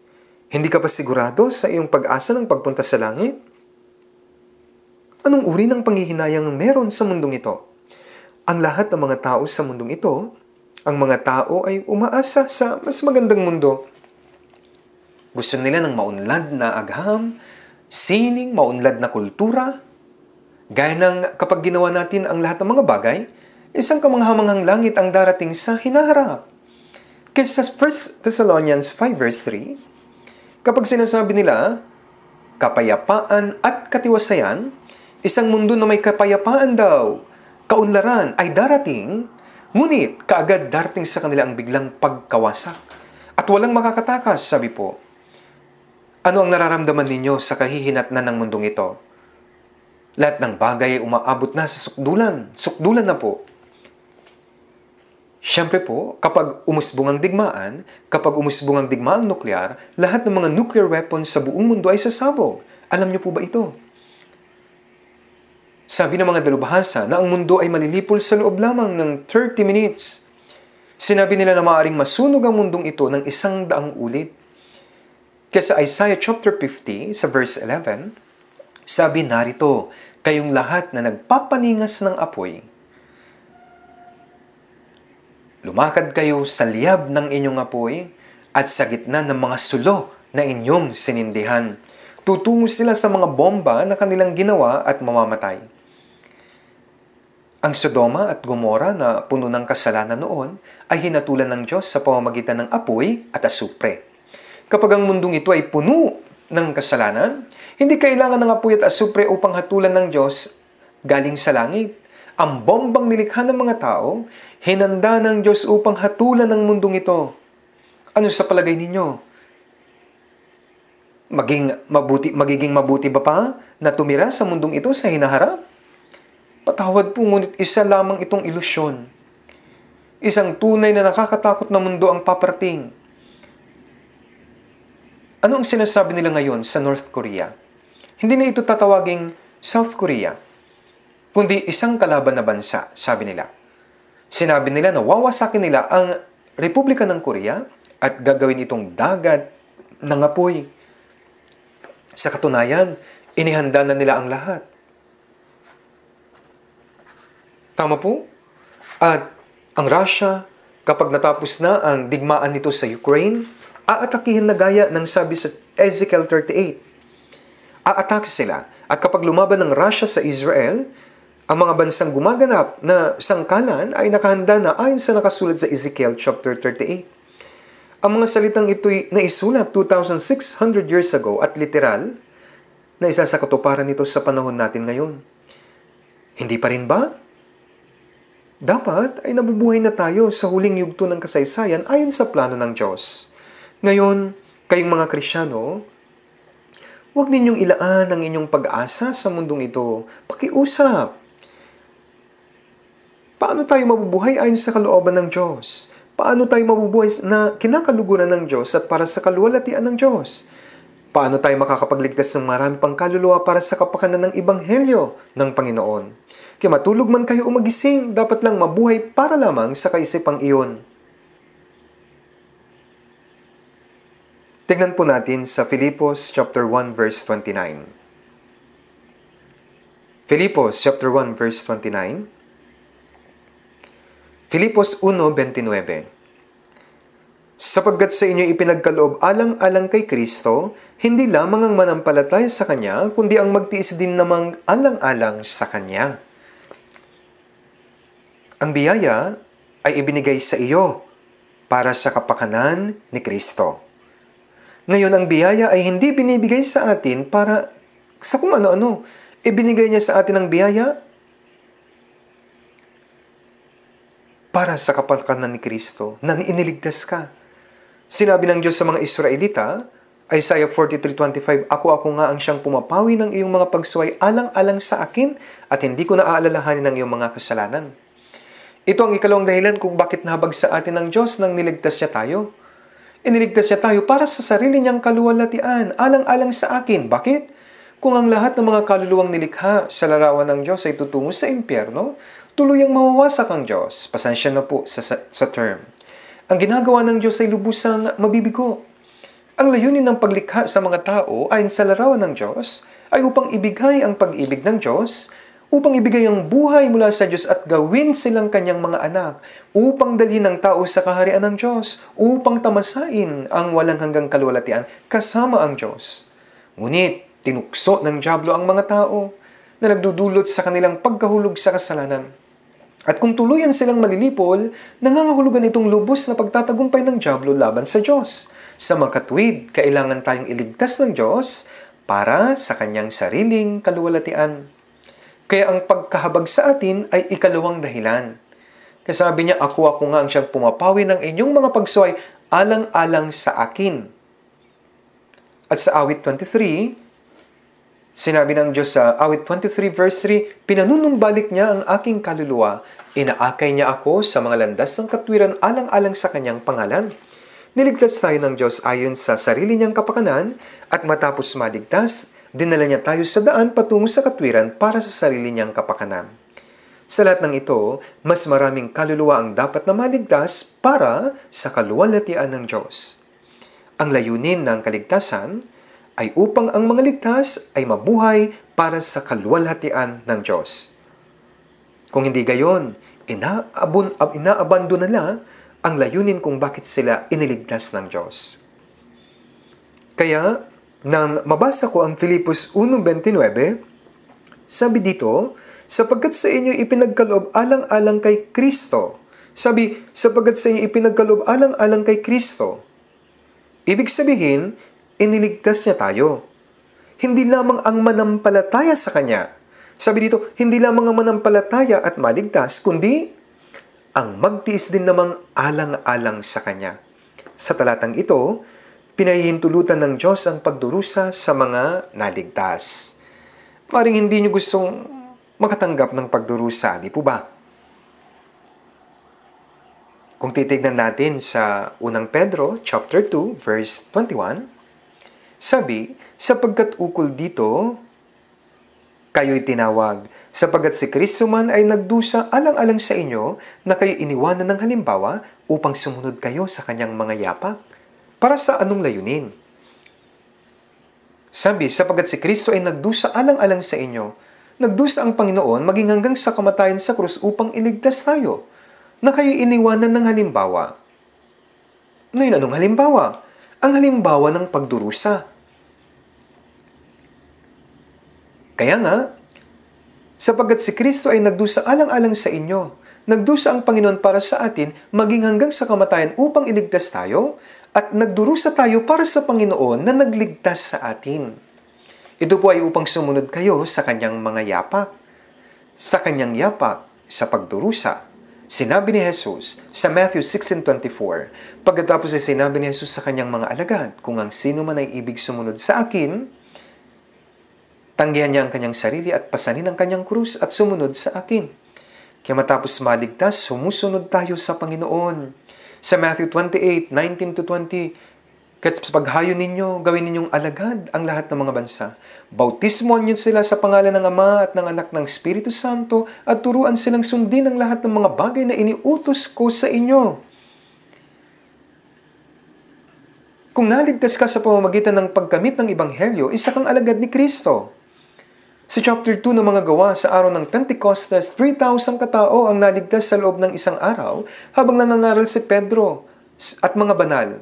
Hindi ka pa sigurado sa iyong pag-asa ng pagpunta sa langit? Anong uri ng panghihinayang meron sa mundong ito? Ang lahat ng mga tao sa mundong ito ang mga tao ay umaasa sa mas magandang mundo. Gusto nila ng maunlad na agham, sining, maunlad na kultura. Gaya ng kapag ginawa natin ang lahat ng mga bagay, isang kamanghamanghang langit ang darating sa hinaharap. Kaya sa 1 Thessalonians 5 verse 3, kapag sinasabi nila, kapayapaan at katiwasayan, isang mundo na may kapayapaan daw, kaunlaran ay darating, Ngunit kaagad darating sa kanila ang biglang pagkawasak at walang makakatakas, sabi po. Ano ang nararamdaman ninyo sa kahihinatnan ng mundong ito? Lahat ng bagay ay umaabot na sa sukdulan. Sukdulan na po. Siyempre po, kapag umusbong ang digmaan, kapag umusbong ang digmaang nuklear, lahat ng mga nuclear weapons sa buong mundo ay sasabog. Alam niyo po ba ito? Sabi ng mga dalubhasa na ang mundo ay malilipol sa loob lamang ng 30 minutes. Sinabi nila na maaaring masunog ang mundong ito ng isang daang ulit. Kesa sa Isaiah chapter 50 sa verse 11, sabi narito, kayong lahat na nagpapaningas ng apoy, lumakad kayo sa liyab ng inyong apoy at sa gitna ng mga sulo na inyong sinindihan. Tutungo sila sa mga bomba na kanilang ginawa at mamamatay. Ang Sodoma at Gomora na puno ng kasalanan noon ay hinatulan ng Diyos sa pamamagitan ng apoy at asupre. Kapag ang mundong ito ay puno ng kasalanan, hindi kailangan ng apoy at asupre upang hatulan ng Diyos galing sa langit. Ang bombang nilikha ng mga tao, hinanda ng Diyos upang hatulan ng mundong ito. Ano sa palagay ninyo? Maging mabuti, magiging mabuti ba pa na tumira sa mundong ito sa hinaharap? Patawad po ngunit isa lamang itong ilusyon. Isang tunay na nakakatakot na mundo ang paparating. Ano ang sinasabi nila ngayon sa North Korea? Hindi na ito tatawaging South Korea, kundi isang kalaban na bansa, sabi nila. Sinabi nila na wawasakin nila ang Republika ng Korea at gagawin itong dagat ng apoy. Sa katunayan, inihanda na nila ang lahat Tama po? At ang Russia, kapag natapos na ang digmaan nito sa Ukraine, aatakihin na gaya ng sabi sa Ezekiel 38. Aatake sila. At kapag lumaban ng Russia sa Israel, ang mga bansang gumaganap na sangkalan ay nakahanda na ayon sa nakasulat sa Ezekiel chapter 38. Ang mga salitang ito'y naisulat 2,600 years ago at literal na isa sa katuparan nito sa panahon natin ngayon. Hindi pa rin ba? Dapat ay nabubuhay na tayo sa huling yugto ng kasaysayan ayon sa plano ng Diyos. Ngayon, kayong mga Krisyano, huwag ninyong ilaan ang inyong pag-asa sa mundong ito. Pakiusap. Paano tayo mabubuhay ayon sa kalooban ng Diyos? Paano tayo mabubuhay na kinakaluguran ng Diyos at para sa kaluwalhatian ng Diyos? Paano tayo makakapagligtas ng marami pang kaluluwa para sa kapakanan ng Ibanghelyo ng Panginoon? Kaya matulog man kayo o magising, dapat lang mabuhay para lamang sa kaisipang iyon. Tignan po natin sa Filipos chapter 1 verse 29. Filipos chapter 1 verse 29. Filipos 1:29. Sapagkat sa inyo ipinagkaloob alang-alang kay Kristo, hindi lamang ang manampalataya sa Kanya, kundi ang magtiis din namang alang-alang sa Kanya. Ang biyaya ay ibinigay sa iyo para sa kapakanan ni Kristo. Ngayon, ang biyaya ay hindi binibigay sa atin para sa kung ano-ano. Ibinigay niya sa atin ang biyaya para sa kapakanan ni Kristo na iniligtas ka. Sinabi ng Diyos sa mga Israelita, Isaiah 43.25, Ako ako nga ang siyang pumapawi ng iyong mga pagsuway alang-alang sa akin at hindi ko naaalalahanin ang iyong mga kasalanan. Ito ang ikalawang dahilan kung bakit nahabag sa atin ng Diyos nang niligtas siya tayo. Iniligtas siya tayo para sa sarili niyang kaluwalhatian, alang-alang sa akin. Bakit? Kung ang lahat ng mga kaluluwang nilikha sa larawan ng Diyos ay tutungo sa impyerno, tuluyang mawawasak ang Diyos. Pasensya na po sa, sa, sa term. Ang ginagawa ng Diyos ay lubusang mabibigo. Ang layunin ng paglikha sa mga tao ay sa larawan ng Diyos ay upang ibigay ang pag-ibig ng Diyos upang ibigay ang buhay mula sa Diyos at gawin silang kanyang mga anak, upang dalhin ang tao sa kaharian ng Diyos, upang tamasain ang walang hanggang kalwalatian kasama ang Diyos. Ngunit, tinukso ng Diablo ang mga tao na nagdudulot sa kanilang pagkahulog sa kasalanan. At kung tuluyan silang malilipol, nangangahulugan itong lubos na pagtatagumpay ng Diablo laban sa Diyos. Sa makatwid, kailangan tayong iligtas ng Diyos para sa kanyang sariling kaluwalatian. Kaya ang pagkahabag sa atin ay ikalawang dahilan. Kasi sabi niya, ako ako nga ang siyang pumapawi ng inyong mga pagsuway alang-alang sa akin. At sa awit 23, sinabi ng Diyos sa awit 23 verse 3, Pinanunumbalik niya ang aking kaluluwa, inaakay niya ako sa mga landas ng katwiran alang-alang sa kanyang pangalan. Niligtas tayo ng Diyos ayon sa sarili niyang kapakanan at matapos maligtas, Dinala niya tayo sa daan patungo sa katwiran para sa sarili niyang kapakanan. Sa lahat ng ito, mas maraming kaluluwa ang dapat na maligtas para sa kaluwalhatian ng Diyos. Ang layunin ng kaligtasan ay upang ang mga ligtas ay mabuhay para sa kaluwalhatian ng Diyos. Kung hindi gayon, inaabon, inaabando nila ang layunin kung bakit sila iniligtas ng Diyos. Kaya, nang mabasa ko ang Filipos 1.29, sabi dito, sapagkat sa inyo ipinagkaloob alang-alang kay Kristo. Sabi, sapagkat sa inyo ipinagkaloob alang-alang kay Kristo. Ibig sabihin, iniligtas niya tayo. Hindi lamang ang manampalataya sa Kanya. Sabi dito, hindi lamang ang manampalataya at maligtas, kundi ang magtiis din namang alang-alang sa Kanya. Sa talatang ito, pinahihintulutan ng Diyos ang pagdurusa sa mga naligtas. Paring hindi niyo gustong makatanggap ng pagdurusa, di po ba? Kung titignan natin sa unang Pedro chapter 2 verse 21, sabi, sapagkat ukol dito kayo'y tinawag, sapagkat si Kristo man ay nagdusa alang-alang sa inyo na kayo iniwanan ng halimbawa upang sumunod kayo sa kanyang mga yapak para sa anong layunin? Sabi, sapagat si Kristo ay nagdusa alang-alang sa inyo, nagdusa ang Panginoon maging hanggang sa kamatayan sa krus upang iligtas tayo, na kayo iniwanan ng halimbawa. Ngayon, anong halimbawa? Ang halimbawa ng pagdurusa. Kaya nga, sapagat si Kristo ay nagdusa alang-alang sa inyo, nagdusa ang Panginoon para sa atin maging hanggang sa kamatayan upang iligtas tayo, at nagdurusa tayo para sa Panginoon na nagligtas sa atin. Ito po ay upang sumunod kayo sa kanyang mga yapak. Sa kanyang yapak, sa pagdurusa, sinabi ni Jesus sa Matthew 16.24, pagkatapos ay sinabi ni Jesus sa kanyang mga alagad, kung ang sino man ay ibig sumunod sa akin, tanggihan niya ang kanyang sarili at pasanin ang kanyang krus at sumunod sa akin. Kaya matapos maligtas, sumusunod tayo sa Panginoon. Sa Matthew 28:19 to 20, Kaya't sa paghayo ninyo, gawin ninyong alagad ang lahat ng mga bansa. Bautismo niyo sila sa pangalan ng Ama at ng Anak ng Espiritu Santo at turuan silang sundin ang lahat ng mga bagay na iniutos ko sa inyo. Kung naligtas ka sa pamamagitan ng pagkamit ng Ibanghelyo, isa kang alagad ni Kristo. Sa chapter 2 ng mga gawa, sa araw ng Pentecostes, 3,000 katao ang naligtas sa loob ng isang araw habang nangangaral si Pedro at mga banal.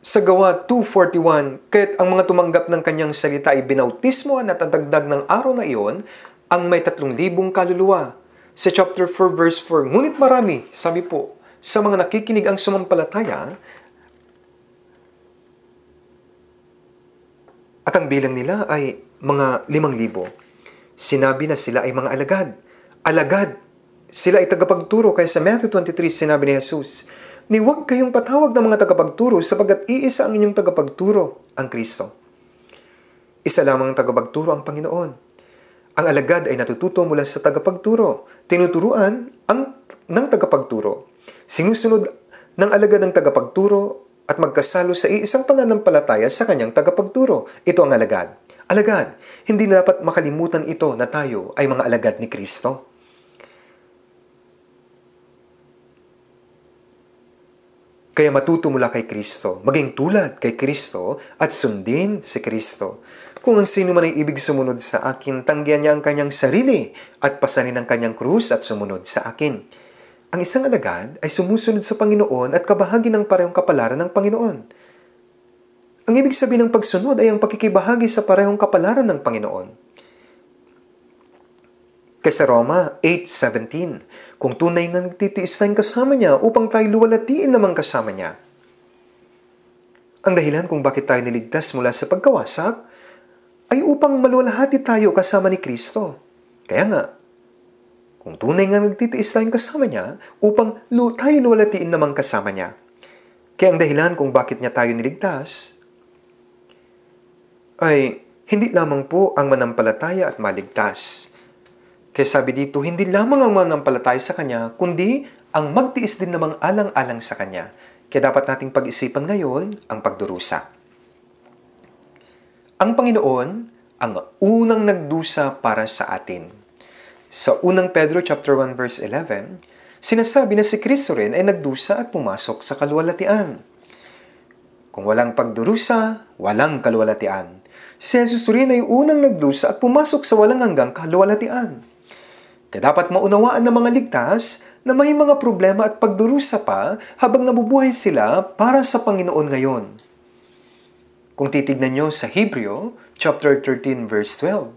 Sa gawa 2.41, kahit ang mga tumanggap ng kanyang salita ay binautismo at natadagdag ng araw na iyon, ang may tatlong libong kaluluwa. Sa chapter 4 verse 4, ngunit marami, sabi po, sa mga nakikinig ang sumampalataya at ang bilang nila ay mga limang libo. Sinabi na sila ay mga alagad. Alagad! Sila ay tagapagturo kaya sa Matthew 23 sinabi ni Jesus, Ni huwag kayong patawag ng mga tagapagturo sapagat iisa ang inyong tagapagturo, ang Kristo. Isa lamang ang tagapagturo ang Panginoon. Ang alagad ay natututo mula sa tagapagturo, tinuturuan ang, ng tagapagturo sinusunod ng alagad ng tagapagturo at magkasalo sa iisang pananampalataya sa kanyang tagapagturo. Ito ang alagad. Alagad, hindi dapat makalimutan ito na tayo ay mga alagad ni Kristo. Kaya matuto mula kay Kristo, maging tulad kay Kristo at sundin si Kristo. Kung ang sino man ay ibig sumunod sa akin, tanggihan niya ang kanyang sarili at pasanin ang kanyang krus at sumunod sa akin. Ang isang alagad ay sumusunod sa Panginoon at kabahagi ng parehong kapalaran ng Panginoon. Ang ibig sabihin ng pagsunod ay ang pakikibahagi sa parehong kapalaran ng Panginoon. Kaysa Roma 8.17, kung tunay na nagtitiis tayong kasama niya upang tayo luwalatiin naman kasama niya. Ang dahilan kung bakit tayo niligtas mula sa pagkawasak ay upang maluwalhati tayo kasama ni Kristo. Kaya nga, kung tunay nga nagtitiis tayong kasama niya upang tayo luwalatiin namang kasama niya. Kaya ang dahilan kung bakit niya tayo niligtas ay hindi lamang po ang manampalataya at maligtas. Kaya sabi dito, hindi lamang ang manampalataya sa Kanya, kundi ang magtiis din namang alang-alang sa Kanya. Kaya dapat nating pag-isipan ngayon ang pagdurusa. Ang Panginoon ang unang nagdusa para sa atin. Sa unang Pedro chapter 1 verse 11, sinasabi na si Kristo rin ay nagdusa at pumasok sa kalwalatian. Kung walang pagdurusa, walang kalwalatian. Si Jesus rin ay unang nagdusa at pumasok sa walang hanggang kalwalatian. Kaya dapat maunawaan ng mga ligtas na may mga problema at pagdurusa pa habang nabubuhay sila para sa Panginoon ngayon. Kung titignan nyo sa Hebreo, chapter 13 verse 12,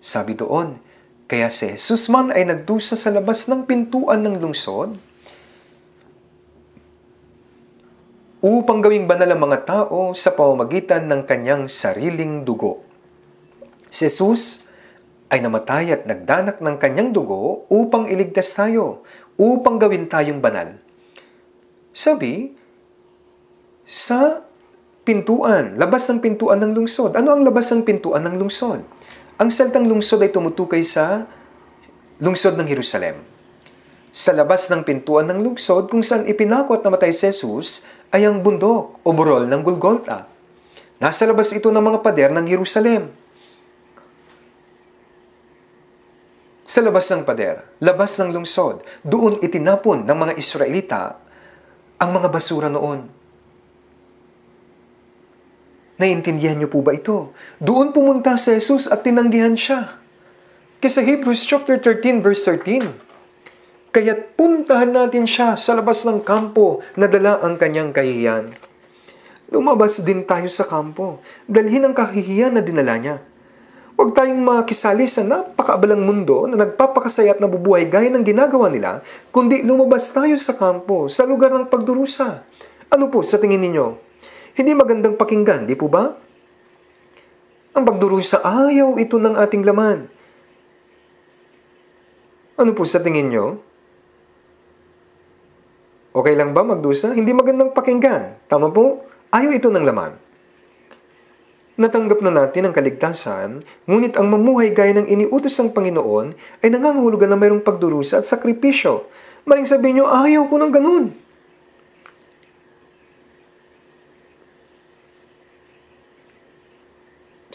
sabi doon, kaya si Jesus man ay nagdusa sa labas ng pintuan ng lungsod upang gawing banal ang mga tao sa pamamagitan ng kanyang sariling dugo. Si Jesus ay namatay at nagdanak ng kanyang dugo upang iligtas tayo, upang gawin tayong banal. Sabi, sa pintuan, labas ng pintuan ng lungsod. Ano ang labas ng pintuan ng lungsod? Ang saltang lungsod ay tumutukoy sa lungsod ng Jerusalem. Sa labas ng pintuan ng lungsod kung saan ipinako at namatay si Jesus ay ang bundok o burol ng Golgotha. Nasa labas ito ng mga pader ng Jerusalem. Sa labas ng pader, labas ng lungsod, doon itinapon ng mga Israelita ang mga basura noon. Naiintindihan niyo po ba ito? Doon pumunta si Jesus at tinanggihan siya. Kasi Hebrews chapter 13 verse 13. Kaya't puntahan natin siya sa labas ng kampo na dala ang kanyang kahihiyan. Lumabas din tayo sa kampo, dalhin ang kahihiyan na dinala niya. Huwag tayong makisali sa napakaabalang mundo na nagpapakasaya at nabubuhay gaya ng ginagawa nila, kundi lumabas tayo sa kampo, sa lugar ng pagdurusa. Ano po sa tingin ninyo? Hindi magandang pakinggan, di po ba? Ang pagdurusa, ayaw ito ng ating laman. Ano po sa tingin nyo? Okay lang ba magdusa? Hindi magandang pakinggan. Tama po? Ayaw ito ng laman. Natanggap na natin ang kaligtasan, ngunit ang mamuhay gaya ng iniutos ng Panginoon ay nangangahulugan na mayroong pagdurusa at sakripisyo. Maring sabihin nyo, ayaw ko ng ganun.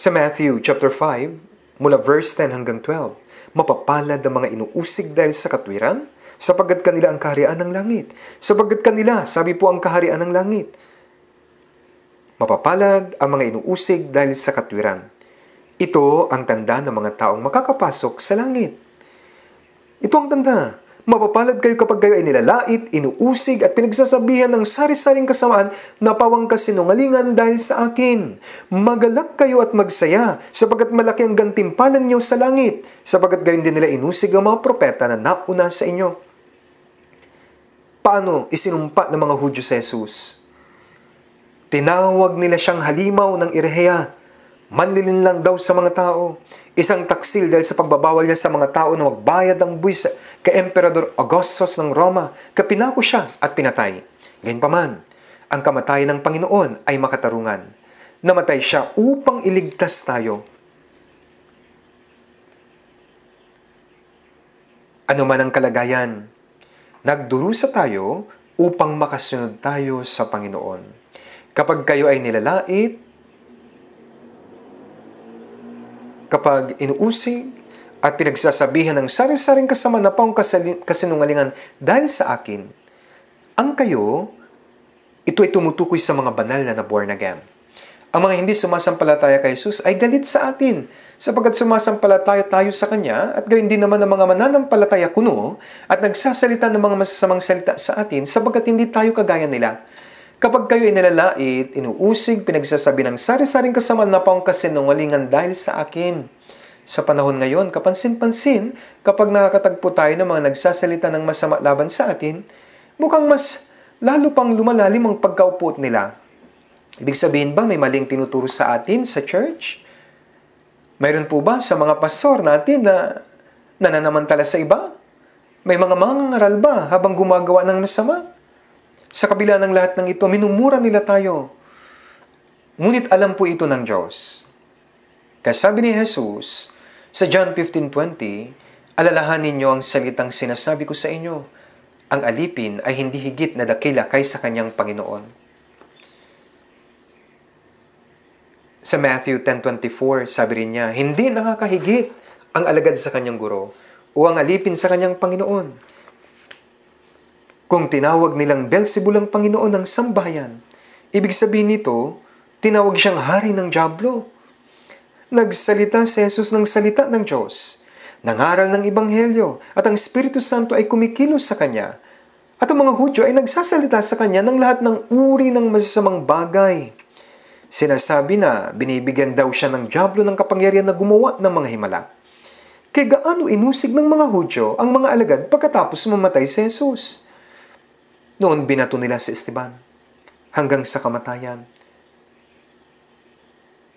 Sa Matthew chapter 5, mula verse 10 hanggang 12, mapapalad ang mga inuusig dahil sa katwiran, sapagkat kanila ang kaharian ng langit. Sapagkat kanila, sabi po ang kaharian ng langit. Mapapalad ang mga inuusig dahil sa katwiran. Ito ang tanda ng mga taong makakapasok sa langit. Ito ang tanda Mapapalad kayo kapag kayo ay nilalait, inuusig at pinagsasabihan ng sari-saring kasamaan na pawang kasinungalingan dahil sa akin. Magalak kayo at magsaya sapagat malaki ang gantimpalan niyo sa langit sapagat gayon din nila inusig ang mga propeta na nauna sa inyo. Paano isinumpa ng mga Hudyo sa Jesus? Tinawag nila siyang halimaw ng Ireheya manlilin lang daw sa mga tao. Isang taksil dahil sa pagbabawal niya sa mga tao na magbayad ng buwis sa ka-Emperador Augustus ng Roma, kapinako siya at pinatay. Gayunpaman, ang kamatayan ng Panginoon ay makatarungan. Namatay siya upang iligtas tayo. Ano man ang kalagayan, nagdurusa tayo upang makasunod tayo sa Panginoon. Kapag kayo ay nilalait, kapag inuusig, at pinagsasabihan ng sari-saring kasama na paong kasinungalingan dahil sa akin, ang kayo, ito ay tumutukoy sa mga banal na naborn again. Ang mga hindi sumasampalataya kay Jesus ay galit sa atin sapagkat sumasampalataya tayo sa Kanya at gayon din naman ang mga mananampalataya kuno at nagsasalita ng mga masasamang salita sa atin sapagkat hindi tayo kagaya nila. Kapag kayo ay nalalait, inuusig, pinagsasabi ng sari-saring kasama na pang kasinungalingan dahil sa akin. Sa panahon ngayon, kapansin-pansin, kapag nakakatagpo tayo ng mga nagsasalita ng masama laban sa atin, mukhang mas lalo pang lumalalim ang pagkaupot nila. Ibig sabihin ba may maling tinuturo sa atin sa church? Mayroon po ba sa mga pastor natin na nananamantala sa iba? May mga mangangaral ba habang gumagawa ng masama? Sa kabila ng lahat ng ito, minumura nila tayo. Ngunit alam po ito ng Diyos. Kaya sabi ni Jesus, sa John 15.20, Alalahanin ninyo ang salitang sinasabi ko sa inyo. Ang alipin ay hindi higit na dakila kaysa kanyang Panginoon. Sa Matthew 10.24, sabi rin niya, Hindi nakakahigit ang alagad sa kanyang guro o ang alipin sa kanyang Panginoon. Kung tinawag nilang Belzebul ang Panginoon ng sambahayan, ibig sabihin nito, tinawag siyang hari ng Diablo Nagsalita si Jesus ng salita ng Diyos, nangaral ng Ibanghelyo, at ang Espiritu Santo ay kumikilos sa Kanya. At ang mga Hudyo ay nagsasalita sa Kanya ng lahat ng uri ng masasamang bagay. Sinasabi na binibigyan daw siya ng Diablo ng kapangyarihan na gumawa ng mga himala. Kaya gaano inusig ng mga Hudyo ang mga alagad pagkatapos mamatay si Jesus? Noon binato nila si Esteban hanggang sa kamatayan.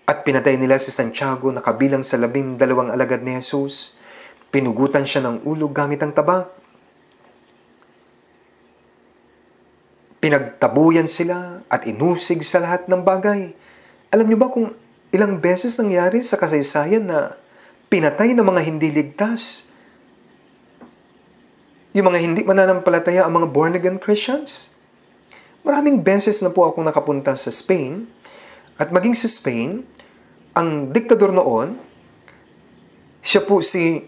At pinatay nila si Santiago na kabilang sa labing dalawang alagad ni Jesus. Pinugutan siya ng ulo gamit ang taba. Pinagtabuyan sila at inusig sa lahat ng bagay. Alam niyo ba kung ilang beses nangyari sa kasaysayan na pinatay ng mga hindi ligtas? Yung mga hindi mananampalataya ang mga born-again Christians? Maraming beses na po ako nakapunta sa Spain at maging sa Spain, ang diktador noon, siya po si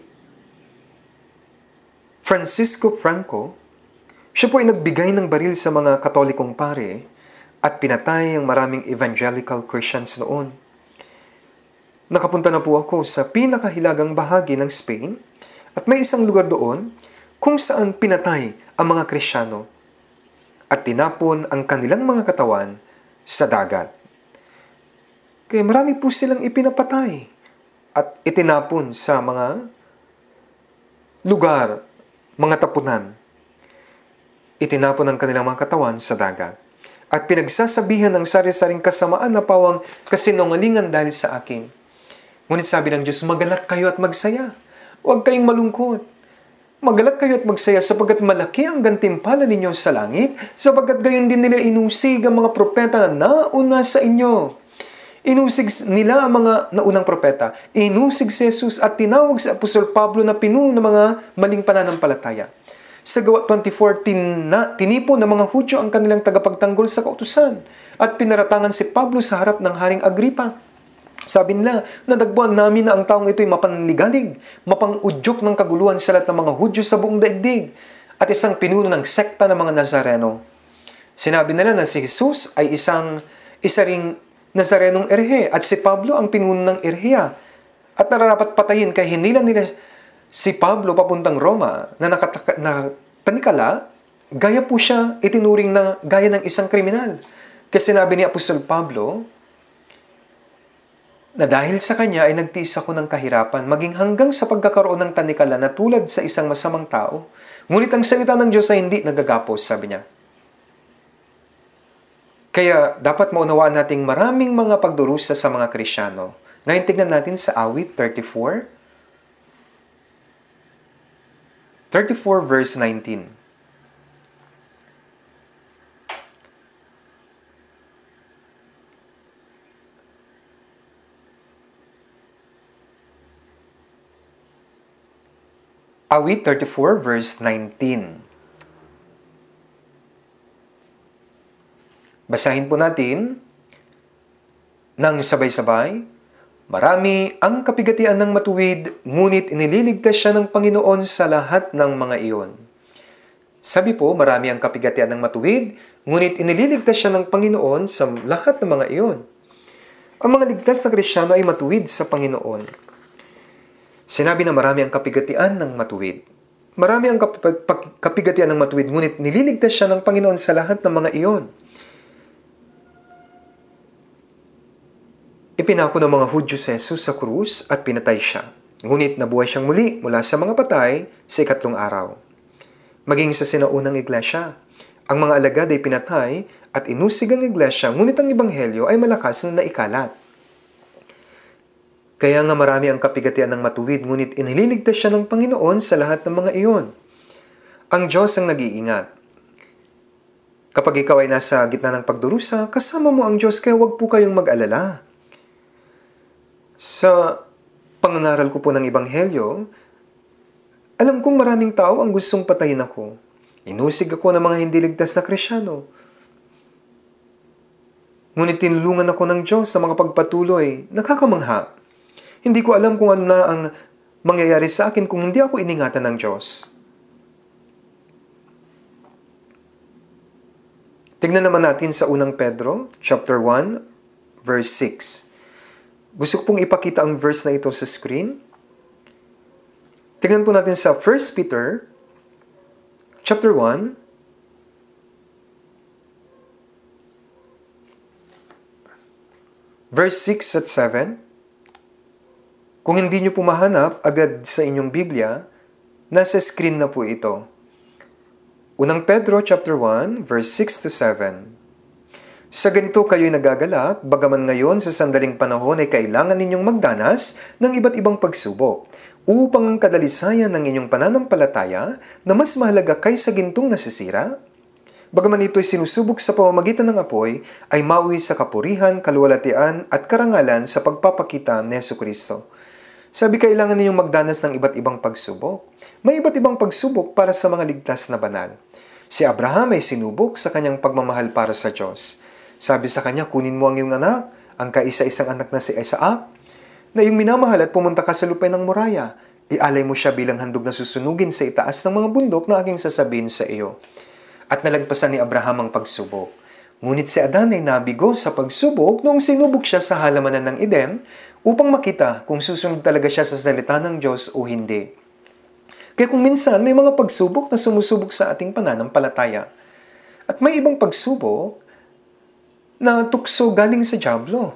Francisco Franco, siya po ay nagbigay ng baril sa mga katolikong pare at pinatay ang maraming evangelical Christians noon. Nakapunta na po ako sa pinakahilagang bahagi ng Spain at may isang lugar doon kung saan pinatay ang mga Kristiyano at tinapon ang kanilang mga katawan sa dagat. Kaya marami po silang ipinapatay at itinapon sa mga lugar, mga tapunan. Itinapon ang kanilang mga katawan sa dagat. At pinagsasabihan ng sari-saring kasamaan na pawang kasinungalingan dahil sa akin. Ngunit sabi ng Diyos, magalak kayo at magsaya. Huwag kayong malungkot. Magalak kayo at magsaya sapagkat malaki ang gantimpala ninyo sa langit, sapagkat gayon din nila inusig ang mga propeta na nauna sa inyo. Inusig nila ang mga naunang propeta. Inusig si Jesus at tinawag si Apostol Pablo na pinuno ng mga maling pananampalataya. Sa gawa 24, tina, tinipo ng mga Hudyo ang kanilang tagapagtanggol sa kautusan at pinaratangan si Pablo sa harap ng Haring Agripa. Sabi nila, nadagbuan namin na ang taong ito'y mapanligalig, mapangudyok ng kaguluhan sa lahat ng mga Hudyo sa buong daigdig, at isang pinuno ng sekta ng mga Nazareno. Sinabi nila na si Jesus ay isang isa ring Nazarenong Erhe at si Pablo ang pinuno ng Erhea at nararapat patayin kay hinila nila si Pablo papuntang Roma na, nakataka, na gaya po siya itinuring na gaya ng isang kriminal. Kasi sinabi ni Apostol Pablo na dahil sa kanya ay nagtiis ako ng kahirapan maging hanggang sa pagkakaroon ng tanikala na tulad sa isang masamang tao. Ngunit ang salita ng Diyos ay hindi nagagapos, sabi niya. Kaya dapat maunawaan nating maraming mga pagdurusa sa mga Krisyano. Ngayon tignan natin sa awit 34. 34 verse 19. Awit 34 verse 19. Basahin po natin ng sabay-sabay. Marami ang kapigatian ng matuwid, ngunit inililigtas siya ng Panginoon sa lahat ng mga iyon. Sabi po, marami ang kapigatian ng matuwid, ngunit inililigtas siya ng Panginoon sa lahat ng mga iyon. Ang mga ligtas na Kristiyano ay matuwid sa Panginoon. Sinabi na marami ang kapigatian ng matuwid. Marami ang kapigatian ng matuwid, ngunit nililigtas siya ng Panginoon sa lahat ng mga iyon. Ipinako ng mga Hudyo si Jesus sa krus at pinatay siya. Ngunit nabuhay siyang muli mula sa mga patay sa ikatlong araw. Maging sa sinaunang iglesia, ang mga alagad ay pinatay at inusig ang iglesia, ngunit ang ibanghelyo ay malakas na naikalat. Kaya nga marami ang kapigatian ng matuwid, ngunit inililigtas siya ng Panginoon sa lahat ng mga iyon. Ang Diyos ang nag-iingat. Kapag ikaw ay nasa gitna ng pagdurusa, kasama mo ang Diyos kaya huwag po kayong mag-alala. Sa pangangaral ko po ng Ibanghelyo, alam kong maraming tao ang gustong patayin ako. Inusig ako ng mga hindi ligtas na krisyano. Ngunit tinulungan ako ng Diyos sa mga pagpatuloy, nakakamangha. Hindi ko alam kung ano na ang mangyayari sa akin kung hindi ako iningatan ng Diyos. Tignan naman natin sa unang Pedro, chapter 1, verse 6. Gusto ko pong ipakita ang verse na ito sa screen. Tingnan po natin sa 1 Peter chapter 1 verse 6 at 7. Kung hindi nyo pumahanap agad sa inyong Biblia, nasa screen na po ito. Unang Pedro chapter 1 verse 6 to 7. Sa ganito kayo'y nagagalak, bagaman ngayon sa sandaling panahon ay kailangan ninyong magdanas ng iba't ibang pagsubok upang ang kadalisayan ng inyong pananampalataya na mas mahalaga kaysa gintong nasisira, bagaman ito'y sinusubok sa pamamagitan ng apoy, ay mauwi sa kapurihan, kaluwalatian at karangalan sa pagpapakita ni Yesu Kristo. Sabi kailangan ninyong magdanas ng iba't ibang pagsubok. May iba't ibang pagsubok para sa mga ligtas na banal. Si Abraham ay sinubok sa kanyang pagmamahal para sa Diyos. Sabi sa kanya, kunin mo ang iyong anak, ang kaisa-isang anak na si Isaac, na iyong minamahal at pumunta ka sa lupay ng Moraya. Ialay mo siya bilang handog na susunugin sa itaas ng mga bundok na aking sasabihin sa iyo. At nalagpasan ni Abraham ang pagsubok. Ngunit si Adan ay nabigo sa pagsubok noong sinubok siya sa halamanan ng Eden upang makita kung susunod talaga siya sa salita ng Diyos o hindi. Kaya kung minsan may mga pagsubok na sumusubok sa ating pananampalataya. At may ibang pagsubok na tukso galing sa Diablo.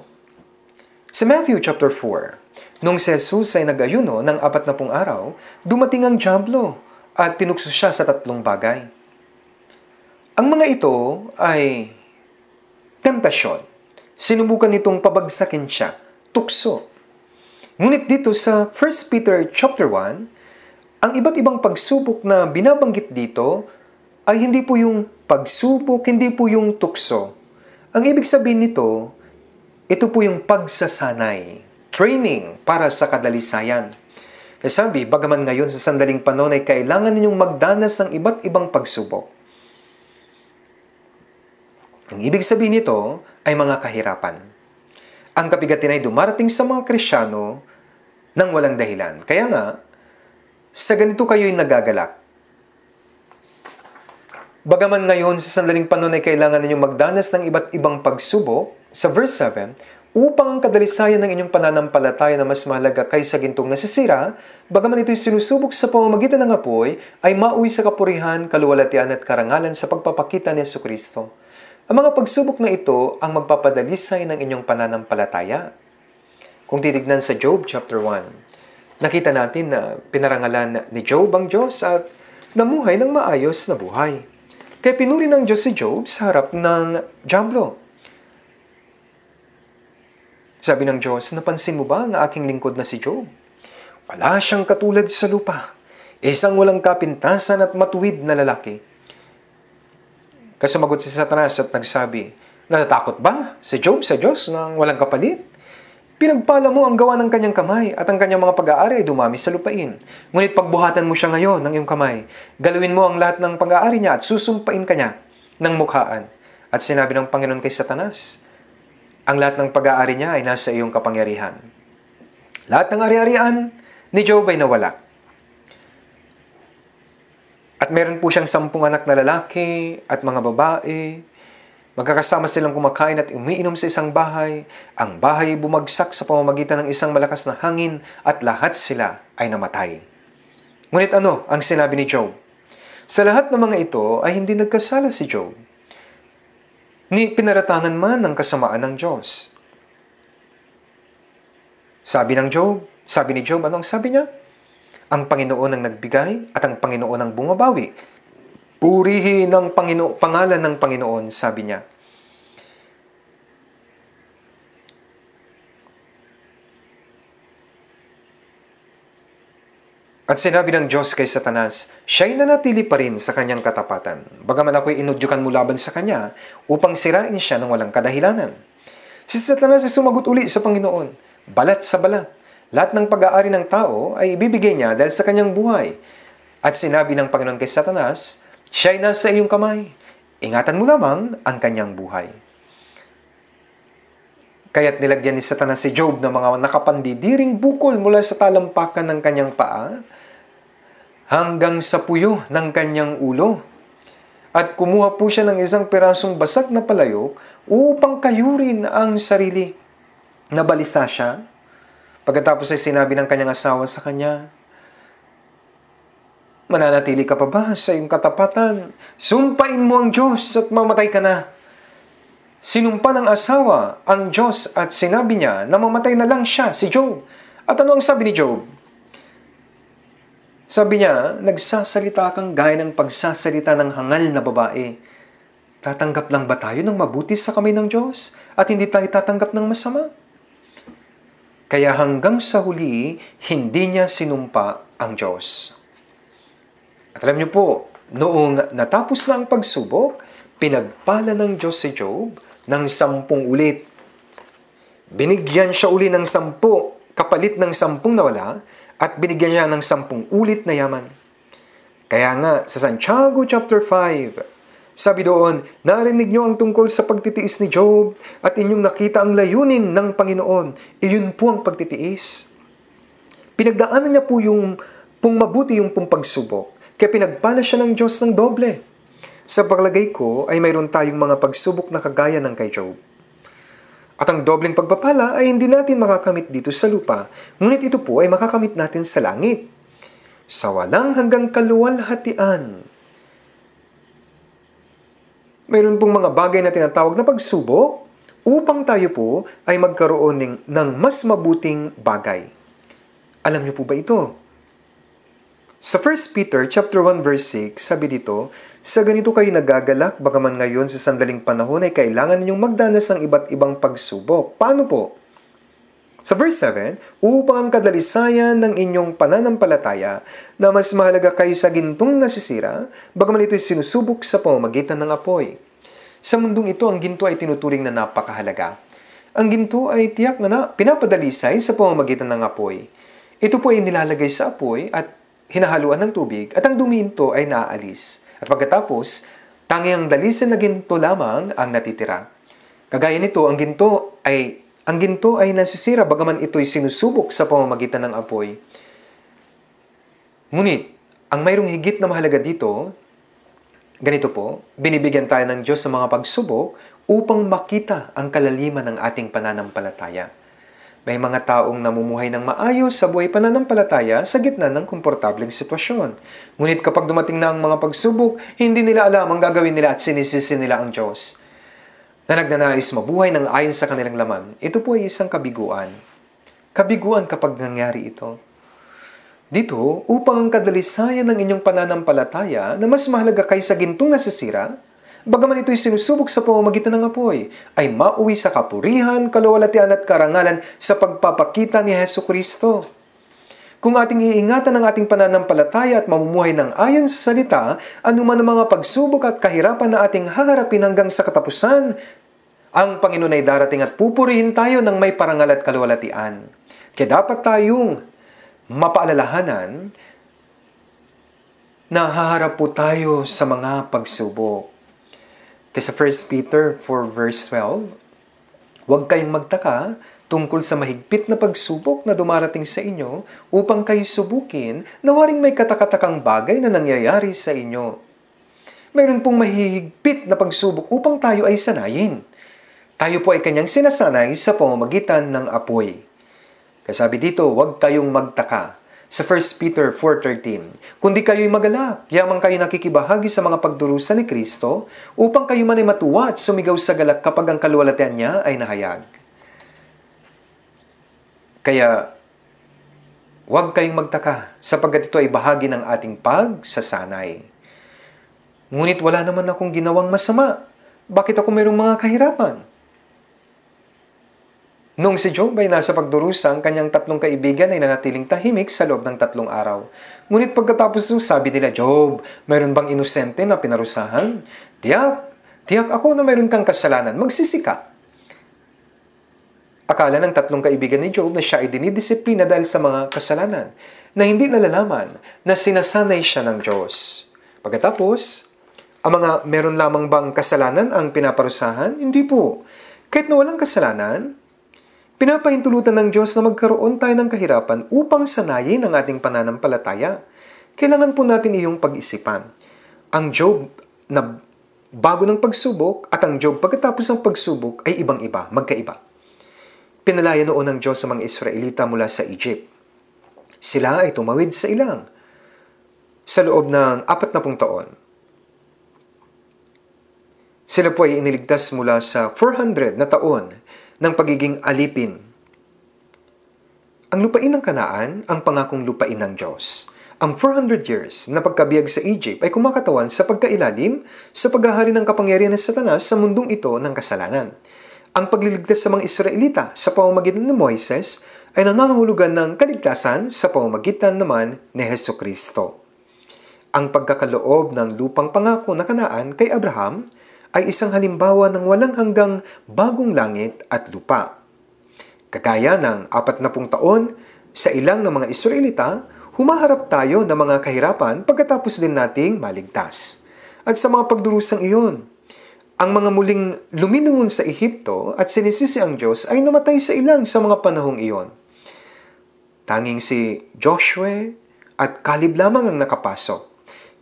Sa Matthew chapter 4, nung si Jesus ay nag-ayuno ng apat na pung araw, dumating ang Diablo at tinukso siya sa tatlong bagay. Ang mga ito ay temptasyon. Sinubukan nitong pabagsakin siya, tukso. Ngunit dito sa 1 Peter chapter 1, ang iba't ibang pagsubok na binabanggit dito ay hindi po yung pagsubok, hindi po yung tukso, ang ibig sabihin nito, ito po yung pagsasanay, training para sa kadalisayan. Kaya sabi, bagaman ngayon sa sandaling panahon ay kailangan ninyong magdanas ng iba't ibang pagsubok. Ang ibig sabihin nito ay mga kahirapan. Ang kapigatan ay dumarating sa mga Krisyano nang walang dahilan. Kaya nga, sa ganito kayo'y nagagalak Bagaman ngayon sa sandaling panahon ay kailangan ninyong magdanas ng iba't ibang pagsubok, sa verse 7, upang ang kadalisayan ng inyong pananampalataya na mas mahalaga kaysa gintong nasisira, bagaman ito'y sinusubok sa pamamagitan ng apoy, ay mauwi sa kapurihan, kaluwalatian at karangalan sa pagpapakita ni Yesu Kristo. Ang mga pagsubok na ito ang magpapadalisay ng inyong pananampalataya. Kung titignan sa Job chapter 1, nakita natin na pinarangalan ni Job ang Diyos at namuhay ng maayos na buhay. Kaya pinuri ng Diyos si Job sa harap ng Diablo. Sabi ng Diyos, napansin mo ba ang aking lingkod na si Job? Wala siyang katulad sa lupa, isang walang kapintasan at matuwid na lalaki. Kasumagot si Satanas at nagsabi, Natatakot ba si Job sa Diyos nang walang kapalit? Pinagpala mo ang gawa ng kanyang kamay at ang kanyang mga pag-aari ay dumami sa lupain. Ngunit pagbuhatan mo siya ngayon ng iyong kamay, galawin mo ang lahat ng pag-aari niya at susumpain kanya ng mukhaan. At sinabi ng Panginoon kay Satanas, ang lahat ng pag-aari niya ay nasa iyong kapangyarihan. Lahat ng ari-arian ni Job ay nawala. At meron po siyang sampung anak na lalaki at mga babae Magkakasama silang kumakain at umiinom sa isang bahay. Ang bahay bumagsak sa pamamagitan ng isang malakas na hangin at lahat sila ay namatay. Ngunit ano ang sinabi ni Job? Sa lahat ng mga ito ay hindi nagkasala si Job. Ni pinaratangan man ng kasamaan ng Diyos. Sabi ng Job, sabi ni Job, ano ang sabi niya? Ang Panginoon ang nagbigay at ang Panginoon ang bumabawi Purihin ang Pangino- pangalan ng Panginoon, sabi niya. At sinabi ng Diyos kay Satanas, siya'y nanatili pa rin sa kanyang katapatan, bagaman ako'y inudyukan mo laban sa kanya upang sirain siya ng walang kadahilanan. Si Satanas ay sumagot uli sa Panginoon, balat sa balat. Lahat ng pag-aari ng tao ay ibibigay niya dahil sa kanyang buhay. At sinabi ng Panginoon kay Satanas, Siya'y nasa iyong kamay. Ingatan mo lamang ang kanyang buhay. Kaya't nilagyan ni Satanas si Job ng mga nakapandidiring bukol mula sa talampakan ng kanyang paa hanggang sa puyo ng kanyang ulo. At kumuha po siya ng isang pirasong basag na palayok upang kayurin ang sarili. Nabalisa siya. Pagkatapos ay sinabi ng kanyang asawa sa kanya, Mananatili ka pa ba sa iyong katapatan? Sumpain mo ang Diyos at mamatay ka na. Sinumpa ng asawa ang Diyos at sinabi niya na mamatay na lang siya, si Job. At ano ang sabi ni Job? Sabi niya, nagsasalita kang gaya ng pagsasalita ng hangal na babae. Tatanggap lang ba tayo ng mabuti sa kamay ng Diyos at hindi tayo tatanggap ng masama? Kaya hanggang sa huli, hindi niya sinumpa ang Diyos. At alam niyo po, noong natapos na ang pagsubok, pinagpala ng Diyos si Job ng sampung ulit. Binigyan siya uli ng sampu, kapalit ng sampung nawala, at binigyan niya ng sampung ulit na yaman. Kaya nga, sa Santiago chapter 5, sabi doon, narinig niyo ang tungkol sa pagtitiis ni Job at inyong nakita ang layunin ng Panginoon. Iyon po ang pagtitiis. Pinagdaanan niya po yung pong mabuti yung pong pagsubok kaya pinagpala siya ng Diyos ng doble. Sa paglagay ko ay mayroon tayong mga pagsubok na kagaya ng kay Job. At ang dobleng pagpapala ay hindi natin makakamit dito sa lupa, ngunit ito po ay makakamit natin sa langit. Sa walang hanggang kaluwalhatian. Mayroon pong mga bagay na tinatawag na pagsubok upang tayo po ay magkaroon ng, ng mas mabuting bagay. Alam niyo po ba ito? Sa 1 Peter chapter 1 verse 6, sabi dito, Sa ganito kayo nagagalak, baka man ngayon sa sandaling panahon ay kailangan ninyong magdanas ng iba't ibang pagsubok. Paano po? Sa verse 7, upang ang kadalisayan ng inyong pananampalataya na mas mahalaga kayo sa gintong nasisira, bagaman ito'y sinusubok sa pamamagitan ng apoy. Sa mundong ito, ang ginto ay tinuturing na napakahalaga. Ang ginto ay tiyak na, na pinapadalisay sa pamamagitan ng apoy. Ito po ay nilalagay sa apoy at hinahaluan ng tubig at ang duminto ay naaalis. At pagkatapos, tangi ang dalisan na ginto lamang ang natitira. Kagaya nito, ang ginto ay ang ginto ay nasisira bagaman ito'y sinusubok sa pamamagitan ng apoy. Ngunit, ang mayroong higit na mahalaga dito, ganito po, binibigyan tayo ng Diyos sa mga pagsubok upang makita ang kalaliman ng ating pananampalataya. May mga taong namumuhay ng maayos sa buhay pananampalataya sa gitna ng komportableng sitwasyon. Ngunit kapag dumating na ang mga pagsubok, hindi nila alam ang gagawin nila at sinisisi nila ang Diyos. Na nagnanais mabuhay ng ayon sa kanilang laman, ito po ay isang kabiguan. Kabiguan kapag nangyari ito. Dito, upang ang kadalisayan ng inyong pananampalataya na mas mahalaga kaysa gintong nasisira, bagaman ito'y sinusubok sa pamamagitan ng apoy, ay mauwi sa kapurihan, kalawalatian at karangalan sa pagpapakita ni Heso Kristo. Kung ating iingatan ang ating pananampalataya at mamumuhay ng ayon sa salita, anuman ang mga pagsubok at kahirapan na ating haharapin hanggang sa katapusan, ang Panginoon ay darating at pupurihin tayo ng may parangal at kalawalatian. Kaya dapat tayong mapaalalahanan na haharap po tayo sa mga pagsubok. Kasi 1 Peter 4 verse 12, Huwag kayong magtaka tungkol sa mahigpit na pagsubok na dumarating sa inyo upang kayo subukin na waring may katakatakang bagay na nangyayari sa inyo. Mayroon pong mahihigpit na pagsubok upang tayo ay sanayin. Tayo po ay kanyang sinasanay sa pamamagitan ng apoy. Kasabi dito, huwag kayong magtaka sa 1 Peter 4.13. Kundi kayo'y magalak, yamang kayo nakikibahagi sa mga pagdurusa ni Kristo, upang kayo man ay matuwa at sumigaw sa galak kapag ang kaluwalatian niya ay nahayag. Kaya, huwag kayong magtaka, sapagkat ito ay bahagi ng ating pagsasanay. Ngunit wala naman akong ginawang masama. Bakit ako mayroong mga kahirapan? Nung si Job ay nasa pagdurusa, ang kanyang tatlong kaibigan ay nanatiling tahimik sa loob ng tatlong araw. Ngunit pagkatapos nung sabi nila, Job, mayroon bang inosente na pinarusahan? Tiyak, tiyak ako na mayroon kang kasalanan, magsisi ka. Akala ng tatlong kaibigan ni Job na siya ay dinidisiplina dahil sa mga kasalanan, na hindi nalalaman na sinasanay siya ng Diyos. Pagkatapos, ang mga meron lamang bang kasalanan ang pinaparusahan? Hindi po. Kahit na walang kasalanan, Pinapaintulutan ng Diyos na magkaroon tayo ng kahirapan upang sanayin ang ating pananampalataya. Kailangan po natin iyong pag-isipan. Ang Job na bago ng pagsubok at ang Job pagkatapos ng pagsubok ay ibang-iba, magkaiba. Pinalaya noon ng Diyos ang mga Israelita mula sa Egypt. Sila ay tumawid sa ilang sa loob ng apat na pung taon. Sila po ay iniligtas mula sa 400 na taon ng pagiging alipin. Ang lupain ng Kanaan ang pangakong lupain ng Diyos. Ang 400 years na pagkabiyag sa Egypt ay kumakatawan sa pagkailalim sa paghahari ng kapangyarihan ng Satanas sa mundong ito ng kasalanan. Ang pagliligtas sa mga Israelita sa pamamagitan ni Moises ay nangangahulugan ng kaligtasan sa pamamagitan naman ni Heso Kristo. Ang pagkakaloob ng lupang pangako na kanaan kay Abraham – ay isang halimbawa ng walang hanggang bagong langit at lupa. Kagaya ng apat na pung taon, sa ilang ng mga Israelita, humaharap tayo ng mga kahirapan pagkatapos din nating maligtas. At sa mga pagdurusang iyon, ang mga muling lumilingon sa Ehipto at sinisisi ang Diyos ay namatay sa ilang sa mga panahong iyon. Tanging si Joshua at Caleb lamang ang nakapasok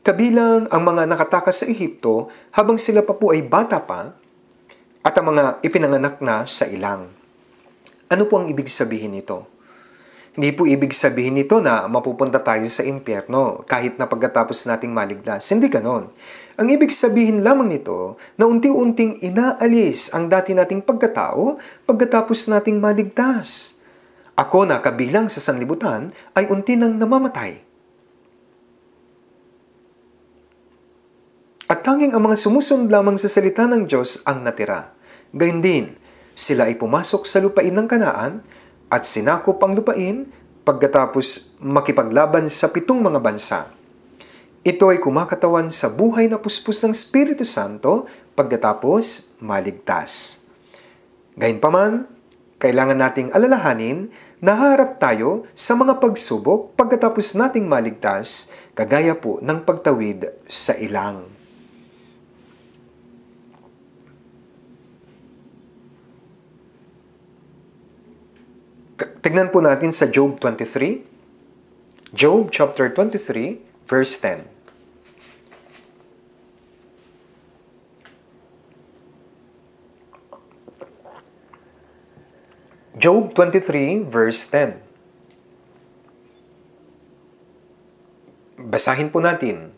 kabilang ang mga nakatakas sa Ehipto habang sila pa po ay bata pa at ang mga ipinanganak na sa ilang. Ano po ang ibig sabihin nito? Hindi po ibig sabihin nito na mapupunta tayo sa impyerno kahit na pagkatapos nating maligtas. Hindi ganon. Ang ibig sabihin lamang nito na unti-unting inaalis ang dati nating pagkatao pagkatapos nating maligtas. Ako na kabilang sa sanlibutan ay unti nang namamatay. At tanging ang mga sumusunod lamang sa salita ng Diyos ang natira. Gayun din, sila ay pumasok sa lupain ng kanaan at sinakop ang lupain pagkatapos makipaglaban sa pitong mga bansa. Ito ay kumakatawan sa buhay na puspos ng Espiritu Santo pagkatapos maligtas. Gayunpaman, kailangan nating alalahanin na harap tayo sa mga pagsubok pagkatapos nating maligtas kagaya po ng pagtawid sa ilang. Tignan po natin sa Job 23. Job chapter 23, verse 10. Job 23, verse 10. Basahin po natin.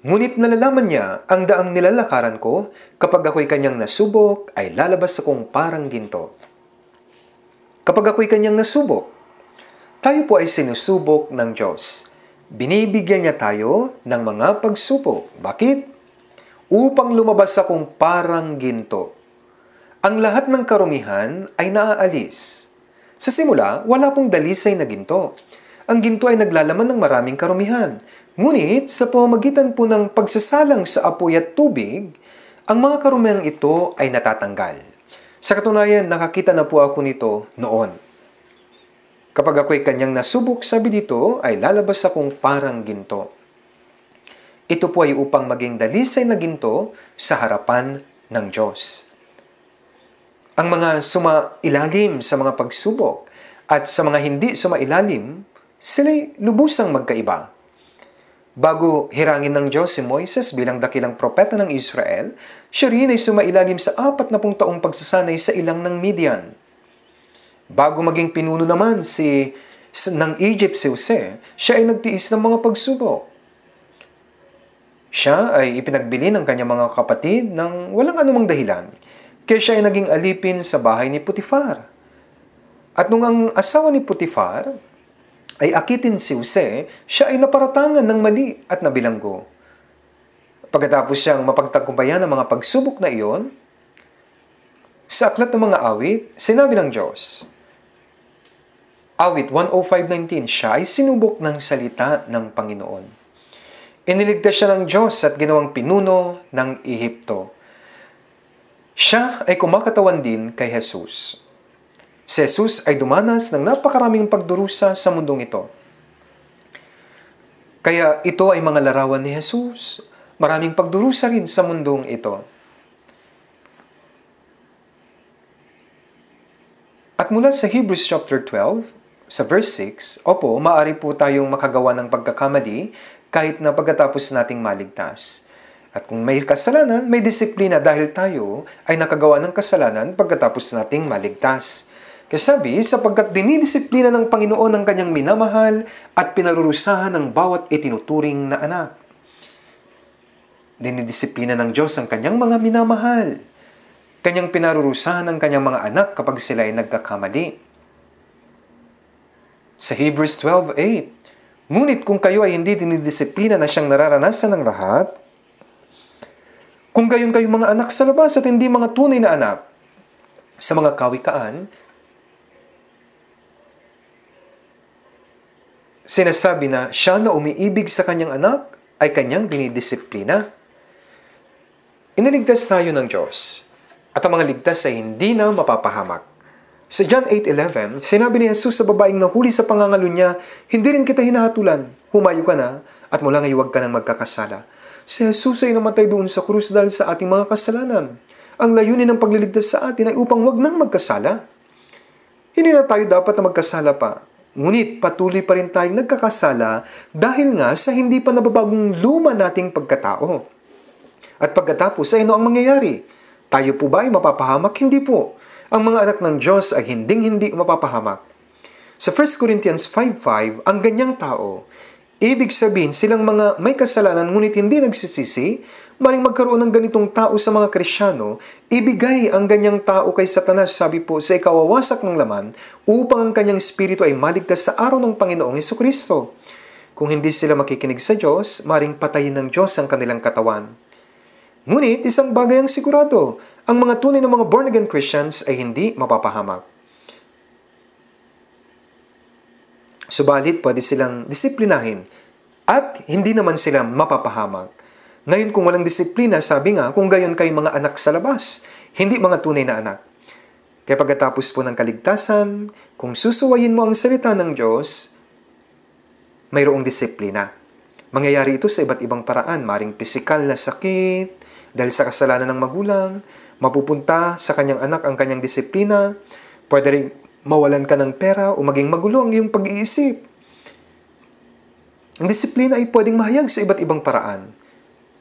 Ngunit nalalaman niya ang daang nilalakaran ko, kapag ako'y kanyang nasubok, ay lalabas akong parang ginto. Kapag ako'y kanyang nasubok, tayo po ay sinusubok ng Diyos. Binibigyan niya tayo ng mga pagsubok. Bakit? Upang lumabas akong parang ginto. Ang lahat ng karumihan ay naaalis. Sa simula, wala pong dalisay na ginto. Ang ginto ay naglalaman ng maraming karumihan. Ngunit sa pamamagitan po ng pagsasalang sa apoy at tubig, ang mga karumihang ito ay natatanggal. Sa katunayan, nakakita na po ako nito noon. Kapag ako'y kanyang nasubok, sabi dito, ay lalabas akong parang ginto. Ito po ay upang maging dalisay na ginto sa harapan ng Diyos. Ang mga sumailalim sa mga pagsubok at sa mga hindi sumailalim, sila'y lubusang magkaiba. Bago hirangin ng Diyos si Moises bilang dakilang propeta ng Israel, siya rin ay sumailalim sa apat na pung taong pagsasanay sa ilang ng Midian. Bago maging pinuno naman si ng Egypt si Jose, siya ay nagtiis ng mga pagsubok. Siya ay ipinagbili ng kanyang mga kapatid ng walang anumang dahilan, kaya siya ay naging alipin sa bahay ni Putifar. At nung ang asawa ni Putifar ay akitin si Jose, siya ay naparatangan ng mali at nabilanggo. Pagkatapos siyang mapagtagumpayan ng mga pagsubok na iyon, sa aklat ng mga awit, sinabi ng Diyos, Awit 105.19, siya ay sinubok ng salita ng Panginoon. Iniligtas siya ng Diyos at ginawang pinuno ng Ehipto. Siya ay kumakatawan din kay Jesus. Si Jesus ay dumanas ng napakaraming pagdurusa sa mundong ito. Kaya ito ay mga larawan ni Jesus. Maraming pagdurusa rin sa mundong ito. At mula sa Hebrews chapter 12, sa verse 6, Opo, maaari po tayong makagawa ng pagkakamali kahit na pagkatapos nating maligtas. At kung may kasalanan, may disiplina dahil tayo ay nakagawa ng kasalanan pagkatapos nating maligtas. Kasabi, sapagkat dinidisiplina ng Panginoon ang kanyang minamahal at pinarurusahan ng bawat itinuturing na anak. Dinidisiplina ng Diyos ang kanyang mga minamahal. Kanyang pinarurusahan ang kanyang mga anak kapag sila ay nagkakamali. Sa Hebrews 12.8, Ngunit kung kayo ay hindi dinidisiplina na siyang nararanasan ng lahat, kung kayong kayong mga anak sa labas at hindi mga tunay na anak, sa mga kawikaan, sinasabi na siya na umiibig sa kanyang anak ay kanyang dinidisiplina. Iniligtas tayo ng Diyos at ang mga ligtas ay hindi na mapapahamak. Sa John 8.11, sinabi ni Jesus sa babaeng nahuli sa pangangalo niya, Hindi rin kita hinahatulan, humayo ka na, at mula ngayon huwag ka nang magkakasala. Si Jesus ay namatay doon sa krus dahil sa ating mga kasalanan. Ang layunin ng pagliligtas sa atin ay upang huwag nang magkasala. Hindi na tayo dapat na magkasala pa Ngunit patuloy pa rin tayong nagkakasala dahil nga sa hindi pa nababagong luma nating pagkatao. At pagkatapos ay ano ang mangyayari? Tayo po ba ay mapapahamak? Hindi po. Ang mga anak ng Diyos ay hinding-hindi mapapahamak. Sa 1 Corinthians 5.5, ang ganyang tao, ibig sabihin silang mga may kasalanan ngunit hindi nagsisisi, Maring magkaroon ng ganitong tao sa mga Krisyano, ibigay ang ganyang tao kay Satanas, sabi po, sa ikawawasak ng laman, upang ang kanyang espiritu ay maligtas sa araw ng Panginoong Kristo. Kung hindi sila makikinig sa Diyos, maring patayin ng Diyos ang kanilang katawan. Ngunit isang bagay ang sigurado, ang mga tunay ng mga born-again Christians ay hindi mapapahamak. Subalit pwede silang disiplinahin at hindi naman sila mapapahamak. Ngayon kung walang disiplina, sabi nga, kung gayon kayo mga anak sa labas, hindi mga tunay na anak. Kaya pagkatapos po ng kaligtasan, kung susuwayin mo ang salita ng Diyos, mayroong disiplina. Mangyayari ito sa iba't ibang paraan, maring pisikal na sakit, dahil sa kasalanan ng magulang, mapupunta sa kanyang anak ang kanyang disiplina, pwede rin mawalan ka ng pera o maging magulo ang iyong pag-iisip. Ang disiplina ay pwedeng mahayag sa iba't ibang paraan.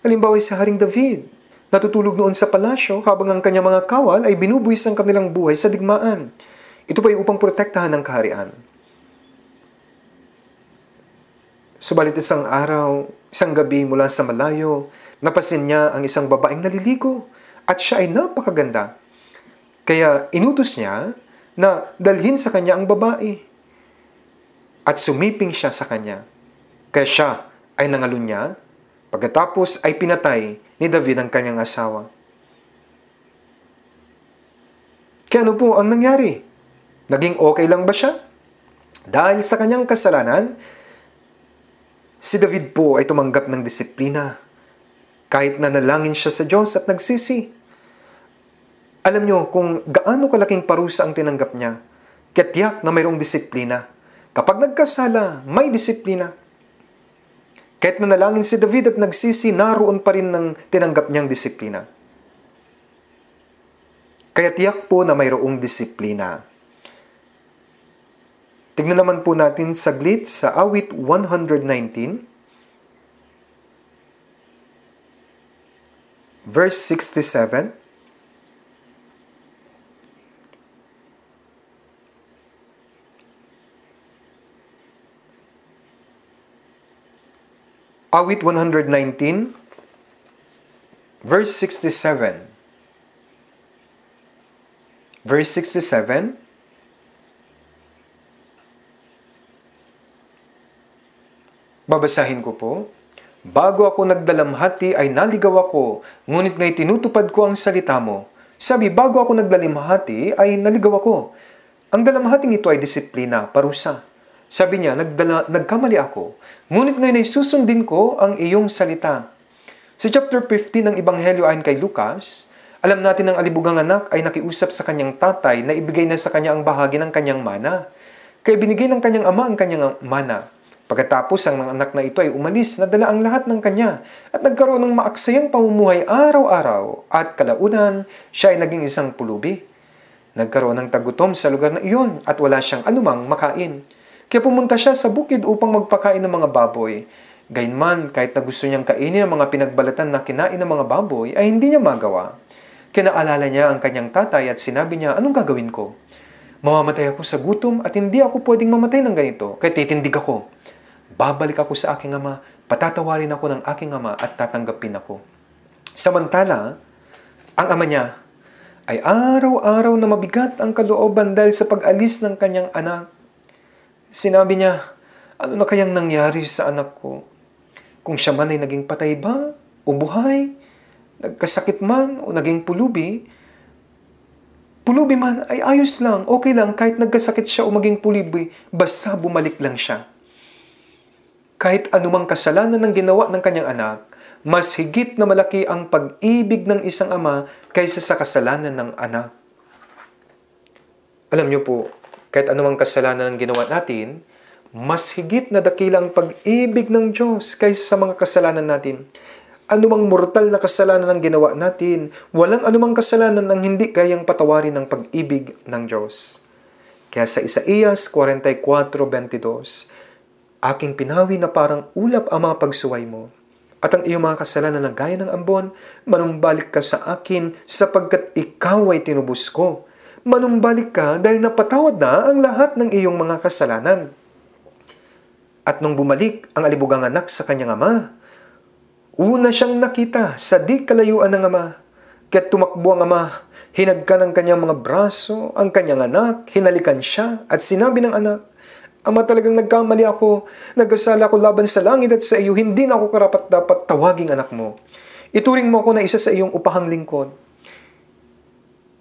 Halimbawa si Haring David, natutulog noon sa palasyo habang ang kanyang mga kawal ay binubuhis ang kanilang buhay sa digmaan. Ito pa'y upang protektahan ang kaharian. Subalit isang araw, isang gabi mula sa malayo, napasin niya ang isang babaeng naliligo at siya ay napakaganda. Kaya inutos niya na dalhin sa kanya ang babae at sumiping siya sa kanya. Kaya siya ay nangalunya Pagkatapos ay pinatay ni David ang kanyang asawa. Kaya ano po ang nangyari? Naging okay lang ba siya? Dahil sa kanyang kasalanan, si David po ay tumanggap ng disiplina. Kahit na nalangin siya sa Diyos at nagsisi. Alam niyo kung gaano kalaking parusa ang tinanggap niya, katiyak na mayroong disiplina. Kapag nagkasala, may disiplina. Kahit na nalangin si David at nagsisi, naroon pa rin ng tinanggap niyang disiplina. Kaya tiyak po na mayroong disiplina. Tignan naman po natin saglit sa awit 119, verse 67. Awit 119, verse 67. Verse 67, Babasahin ko po. Bago ako nagdalamhati ay naligaw ako, ngunit ngay tinutupad ko ang salita mo. Sabi, bago ako nagdalamhati ay naligaw ako. Ang dalamhating ito ay disiplina, parusa. Sabi niya, Nagdala, nagkamali ako, ngunit ngayon ay susundin ko ang iyong salita. Sa chapter 15 ng Ibanghelyo ayon kay Lucas, alam natin ang alibugang anak ay nakiusap sa kanyang tatay na ibigay na sa kanya ang bahagi ng kanyang mana. Kaya binigay ng kanyang ama ang kanyang mana. Pagkatapos ang anak na ito ay umalis, nadala ang lahat ng kanya at nagkaroon ng maaksayang pamumuhay araw-araw at kalaunan siya ay naging isang pulubi. Nagkaroon ng tagutom sa lugar na iyon at wala siyang anumang makain. Kaya pumunta siya sa bukid upang magpakain ng mga baboy. Gayunman, kahit na gusto niyang kainin ang mga pinagbalatan na kinain ng mga baboy, ay hindi niya magawa. Kinaalala niya ang kanyang tatay at sinabi niya, anong gagawin ko? Mamamatay ako sa gutom at hindi ako pwedeng mamatay ng ganito, kaya titindig ako. Babalik ako sa aking ama, patatawarin ako ng aking ama at tatanggapin ako. Samantala, ang ama niya ay araw-araw na mabigat ang kalooban dahil sa pag-alis ng kanyang anak Sinabi niya, ano na kayang nangyari sa anak ko? Kung siya man ay naging patay ba, o buhay, nagkasakit man, o naging pulubi, pulubi man ay ayos lang, okay lang, kahit nagkasakit siya o maging pulubi, basta bumalik lang siya. Kahit anumang kasalanan ng ginawa ng kanyang anak, mas higit na malaki ang pag-ibig ng isang ama kaysa sa kasalanan ng anak. Alam niyo po, kahit anumang kasalanan ang ginawa natin, mas higit na dakilang pag-ibig ng Diyos kaysa sa mga kasalanan natin. Anumang mortal na kasalanan ang ginawa natin, walang anumang kasalanan ang hindi kayang patawarin ng pag-ibig ng Diyos. Kaya sa Isaías 44.22, Aking pinawi na parang ulap ang mga pagsuway mo, at ang iyong mga kasalanan na gaya ng ambon, manumbalik ka sa akin sapagkat ikaw ay tinubos ko manumbalik ka dahil napatawad na ang lahat ng iyong mga kasalanan. At nung bumalik ang alibugang anak sa kanyang ama, una siyang nakita sa di kalayuan ng ama. Kaya tumakbo ang ama, hinagka ng kanyang mga braso, ang kanyang anak, hinalikan siya at sinabi ng anak, Ama, talagang nagkamali ako. Nagkasala ako laban sa langit at sa iyo. Hindi na ako karapat dapat tawaging anak mo. Ituring mo ako na isa sa iyong upahang lingkod.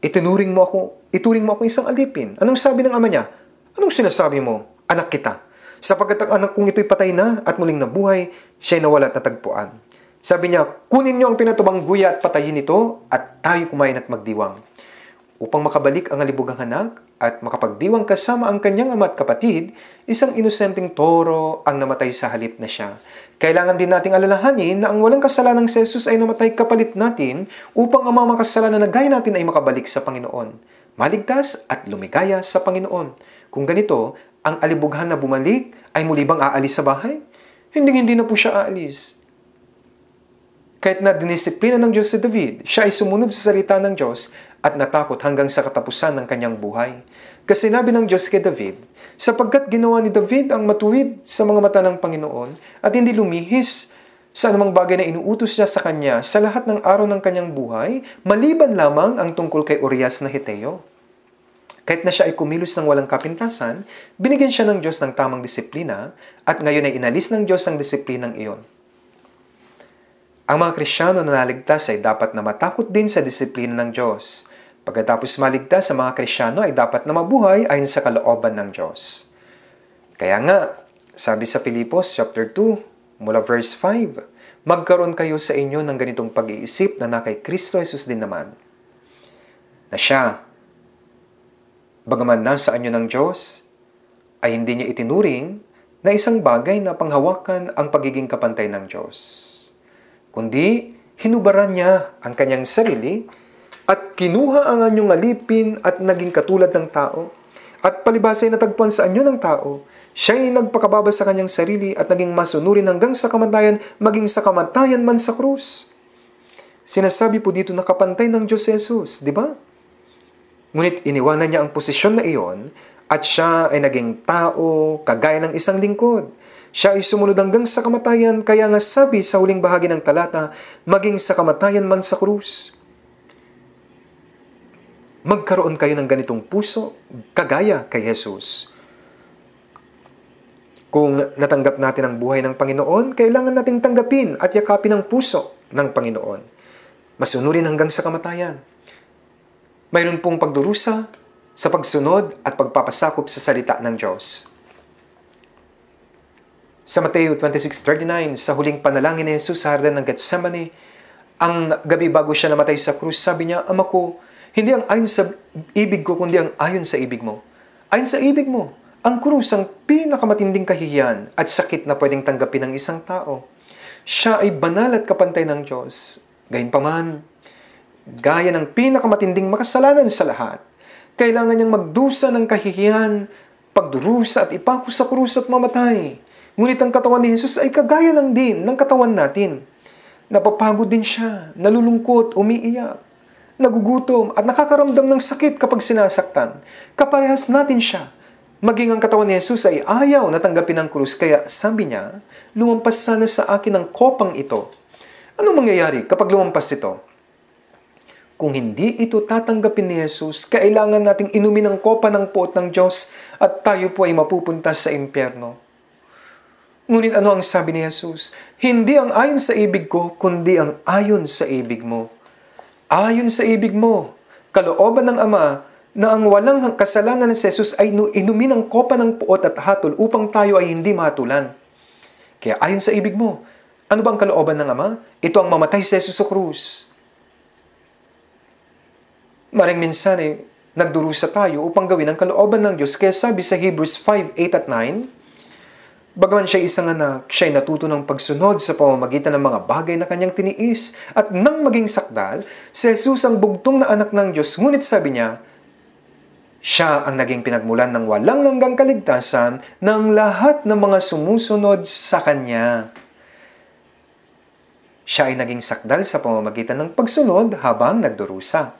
Itinuring mo ako, ituring mo ako isang alipin. Anong sabi ng ama niya? Anong sinasabi mo? Anak kita. Sapagkat ang anak kong ito'y patay na at muling nabuhay, siya'y nawala at natagpuan. Sabi niya, kunin niyo ang pinatubang guya at patayin ito at tayo kumain at magdiwang upang makabalik ang alibugang anak at makapagdiwang kasama ang kanyang ama at kapatid, isang inosenteng toro ang namatay sa halip na siya. Kailangan din nating alalahanin na ang walang kasalanang si Jesus ay namatay kapalit natin upang ang mga kasalanan na gaya natin ay makabalik sa Panginoon. Maligtas at lumigaya sa Panginoon. Kung ganito, ang alibughan na bumalik ay muli bang aalis sa bahay? Hindi hindi na po siya aalis. Kahit na dinisiplina ng Diyos si David, siya ay sumunod sa salita ng Diyos at natakot hanggang sa katapusan ng kanyang buhay. Kasi sinabi ng Diyos kay David, sapagkat ginawa ni David ang matuwid sa mga mata ng Panginoon at hindi lumihis sa anumang bagay na inuutos niya sa kanya sa lahat ng araw ng kanyang buhay, maliban lamang ang tungkol kay Urias na Hiteo. Kahit na siya ay kumilos ng walang kapintasan, binigyan siya ng Diyos ng tamang disiplina at ngayon ay inalis ng Diyos ang disiplinang iyon. Ang mga Krisyano na naligtas ay dapat na matakot din sa disiplina ng Diyos. Pagkatapos maligtas sa mga Krisyano ay dapat na mabuhay ayon sa kalooban ng Diyos. Kaya nga, sabi sa Filipos chapter 2 mula verse 5, magkaroon kayo sa inyo ng ganitong pag-iisip na na kay Kristo Jesus din naman. Na siya, bagaman nasa anyo ng Diyos, ay hindi niya itinuring na isang bagay na panghawakan ang pagiging kapantay ng Diyos. Kundi, hinubaran niya ang kanyang sarili at kinuha ang anyong alipin at naging katulad ng tao. At palibasay natagpuan sa anyo ng tao, siya'y nagpakababa sa kanyang sarili at naging masunurin hanggang sa kamatayan, maging sa kamatayan man sa krus. Sinasabi po dito na kapantay ng Diyos Jesus, di ba? Ngunit iniwanan niya ang posisyon na iyon at siya ay naging tao kagaya ng isang lingkod. Siya ay sumunod hanggang sa kamatayan, kaya nga sabi sa huling bahagi ng talata, maging sa kamatayan man sa krus magkaroon kayo ng ganitong puso kagaya kay Jesus. Kung natanggap natin ang buhay ng Panginoon, kailangan nating tanggapin at yakapin ang puso ng Panginoon. Masunurin hanggang sa kamatayan. Mayroon pong pagdurusa sa pagsunod at pagpapasakop sa salita ng Diyos. Sa Mateo 26.39, sa huling panalangin ni Jesus sa Hardan ng Gethsemane, ang gabi bago siya namatay sa krus, sabi niya, Ama ko, hindi ang ayon sa ibig ko, kundi ang ayon sa ibig mo. Ayon sa ibig mo, ang krus ang pinakamatinding kahiyan at sakit na pwedeng tanggapin ng isang tao. Siya ay banal at kapantay ng Diyos. Gayunpaman, gaya ng pinakamatinding makasalanan sa lahat, kailangan niyang magdusa ng kahihiyan, pagdurusa at ipako sa krus at mamatay. Ngunit ang katawan ni Jesus ay kagaya lang din ng katawan natin. Napapagod din siya, nalulungkot, umiiyak nagugutom at nakakaramdam ng sakit kapag sinasaktan. Kaparehas natin siya. Maging ang katawan ni Jesus ay ayaw na tanggapin ang krus kaya sabi niya, lumampas sana sa akin ang kopang ito. Ano mangyayari kapag lumampas ito? Kung hindi ito tatanggapin ni Jesus, kailangan nating inumin ang kopa ng poot ng Diyos at tayo po ay mapupunta sa impyerno. Ngunit ano ang sabi ni Jesus? Hindi ang ayon sa ibig ko, kundi ang ayon sa ibig mo ayon sa ibig mo, kalooban ng Ama, na ang walang kasalanan ni Jesus ay inumin ang kopa ng puot at hatol upang tayo ay hindi matulan. Kaya ayon sa ibig mo, ano bang kalooban ng Ama? Ito ang mamatay si Jesus sa krus. Maring minsan eh, nagdurusa tayo upang gawin ang kalooban ng Diyos. Kaya sabi sa Hebrews 5, 8 at 9, Bagaman siya isang anak, siya'y natuto ng pagsunod sa pamamagitan ng mga bagay na kanyang tiniis. At nang maging sakdal, si Jesus ang bugtong na anak ng Diyos, ngunit sabi niya, siya ang naging pinagmulan ng walang hanggang kaligtasan ng lahat ng mga sumusunod sa Kanya. Siya ay naging sakdal sa pamamagitan ng pagsunod habang nagdurusa.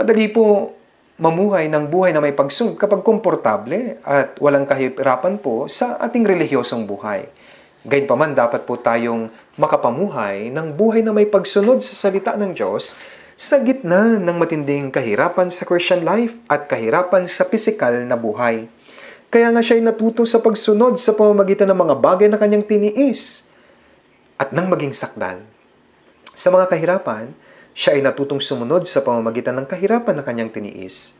Madali po mamuhay ng buhay na may pagsunod kapag komportable at walang kahirapan po sa ating relihiyosong buhay. Gayunpaman, dapat po tayong makapamuhay ng buhay na may pagsunod sa salita ng Diyos sa gitna ng matinding kahirapan sa Christian life at kahirapan sa pisikal na buhay. Kaya nga siya'y natuto sa pagsunod sa pamamagitan ng mga bagay na kanyang tiniis at nang maging sakdal. Sa mga kahirapan, siya ay natutong sumunod sa pamamagitan ng kahirapan na kanyang tiniis.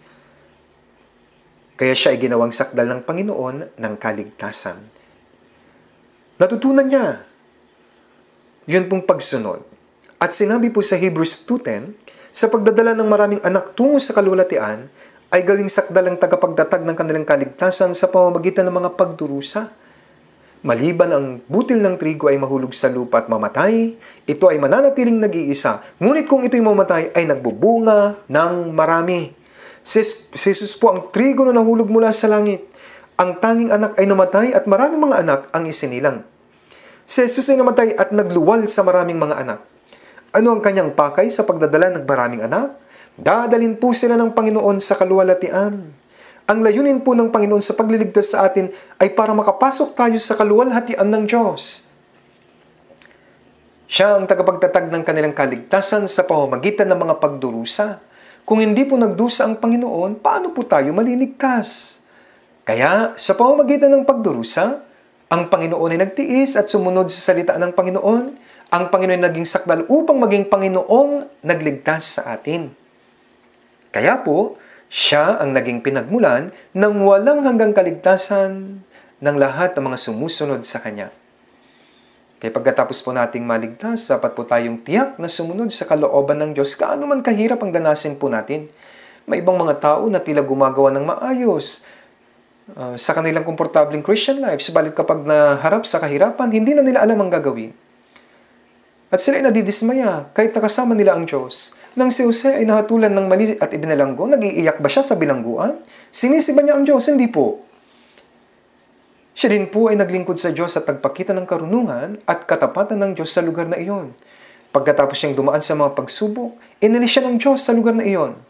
Kaya siya ay ginawang sakdal ng Panginoon ng kaligtasan. Natutunan niya. Yun pong pagsunod. At sinabi po sa Hebrews 2.10, sa pagdadala ng maraming anak tungo sa kalulatian, ay gawing sakdal ang tagapagdatag ng kanilang kaligtasan sa pamamagitan ng mga pagdurusa Maliban ang butil ng trigo ay mahulog sa lupa at mamatay, ito ay mananatiling nag-iisa, ngunit kung ito'y mamatay ay nagbubunga ng marami. Sis, sisis po ang trigo na nahulog mula sa langit. Ang tanging anak ay namatay at maraming mga anak ang isinilang. Si Jesus ay namatay at nagluwal sa maraming mga anak. Ano ang kanyang pakay sa pagdadala ng maraming anak? Dadalin po sila ng Panginoon sa kaluwalatian. Ang layunin po ng Panginoon sa pagliligtas sa atin ay para makapasok tayo sa kaluwalhatian ng Diyos. Siya ang tagapagtatag ng kanilang kaligtasan sa pamamagitan ng mga pagdurusa. Kung hindi po nagdusa ang Panginoon, paano po tayo maliligtas? Kaya, sa pamamagitan ng pagdurusa, ang Panginoon ay nagtiis at sumunod sa salita ng Panginoon. Ang Panginoon ay naging sakdal upang maging Panginoong nagligtas sa atin. Kaya po, siya ang naging pinagmulan ng walang hanggang kaligtasan ng lahat ng mga sumusunod sa Kanya. Kaya pagkatapos po nating maligtas, dapat po tayong tiyak na sumunod sa kalooban ng Diyos kaano man kahirap ang danasin po natin. May ibang mga tao na tila gumagawa ng maayos uh, sa kanilang komportabling Christian life, subalit kapag naharap sa kahirapan, hindi na nila alam ang gagawin. At sila ay nadidismaya kahit nakasama nila ang Diyos. Nang si Jose ay nahatulan ng mali at ibinalanggo, nagiiyak ba siya sa bilangguan? Sinisiba niya ang Diyos? Hindi po. Siya rin po ay naglingkod sa Diyos at nagpakita ng karunungan at katapatan ng Diyos sa lugar na iyon. Pagkatapos siyang dumaan sa mga pagsubok, inalis siya ng Diyos sa lugar na iyon.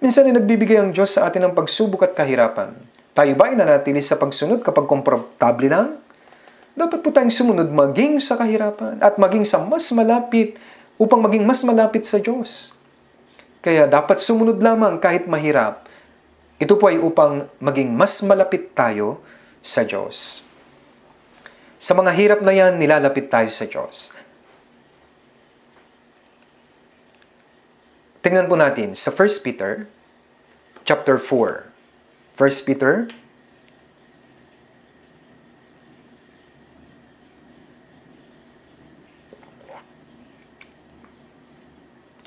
Minsan ay nagbibigay ang Diyos sa atin ng pagsubok at kahirapan. Tayo ba ay nanatili sa pagsunod kapag komportable lang? Dapat po tayong sumunod maging sa kahirapan at maging sa mas malapit upang maging mas malapit sa Diyos. Kaya dapat sumunod lamang kahit mahirap. Ito po ay upang maging mas malapit tayo sa Diyos. Sa mga hirap na yan, nilalapit tayo sa Diyos. Tingnan po natin sa 1 Peter chapter 4. 1 Peter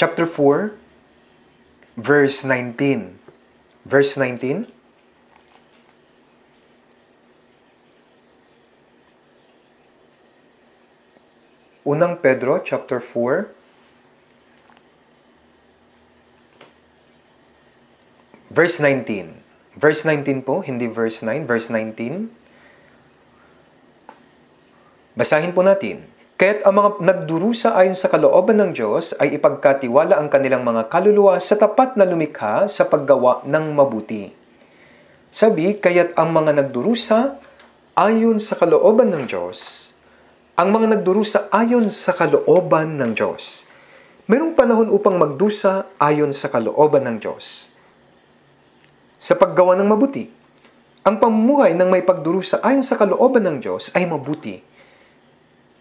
chapter 4, verse 19. Verse 19. Unang Pedro chapter 4 verse 19. Verse 19 po, hindi verse 9, verse 19. Basahin po natin. Kaya't ang mga nagdurusa ayon sa kalooban ng Diyos ay ipagkatiwala ang kanilang mga kaluluwa sa tapat na lumikha sa paggawa ng mabuti. Sabi, kaya't ang mga nagdurusa ayon sa kalooban ng Diyos, ang mga nagdurusa ayon sa kalooban ng Diyos. Merong panahon upang magdusa ayon sa kalooban ng Diyos. Sa paggawa ng mabuti, ang pamumuhay ng may pagdurusa ayon sa kalooban ng Diyos ay mabuti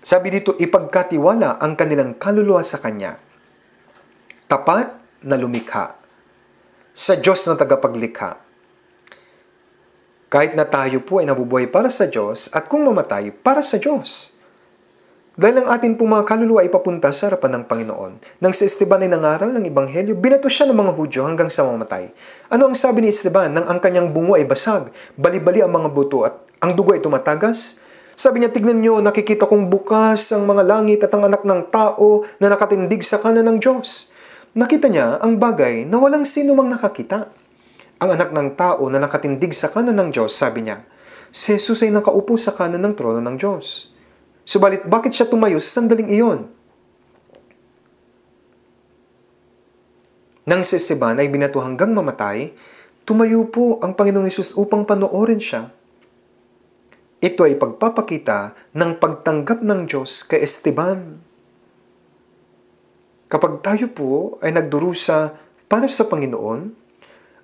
sabi dito, ipagkatiwala ang kanilang kaluluwa sa Kanya. Tapat na lumikha. Sa Diyos na tagapaglikha. Kahit na tayo po ay nabubuhay para sa Diyos at kung mamatay, para sa Diyos. Dahil ang atin pong mga kaluluwa ipapunta sa harapan ng Panginoon. Nang si Esteban ay nangaral ng Ebanghelyo, binato siya ng mga Hudyo hanggang sa mamatay. Ano ang sabi ni Esteban nang ang kanyang bungo ay basag, bali-bali ang mga buto at ang dugo ay tumatagas? Sabi niya, tignan niyo, nakikita kong bukas ang mga langit at ang anak ng tao na nakatindig sa kanan ng Diyos. Nakita niya ang bagay na walang sino mang nakakita. Ang anak ng tao na nakatindig sa kanan ng Diyos, sabi niya, si Jesus ay nakaupo sa kanan ng trono ng Diyos. Subalit, bakit siya tumayo sa sandaling iyon? Nang si Esteban ay binato hanggang mamatay, tumayo po ang Panginoong Yesus upang panoorin siya ito ay pagpapakita ng pagtanggap ng Diyos kay Esteban. Kapag tayo po ay nagdurusa para sa Panginoon,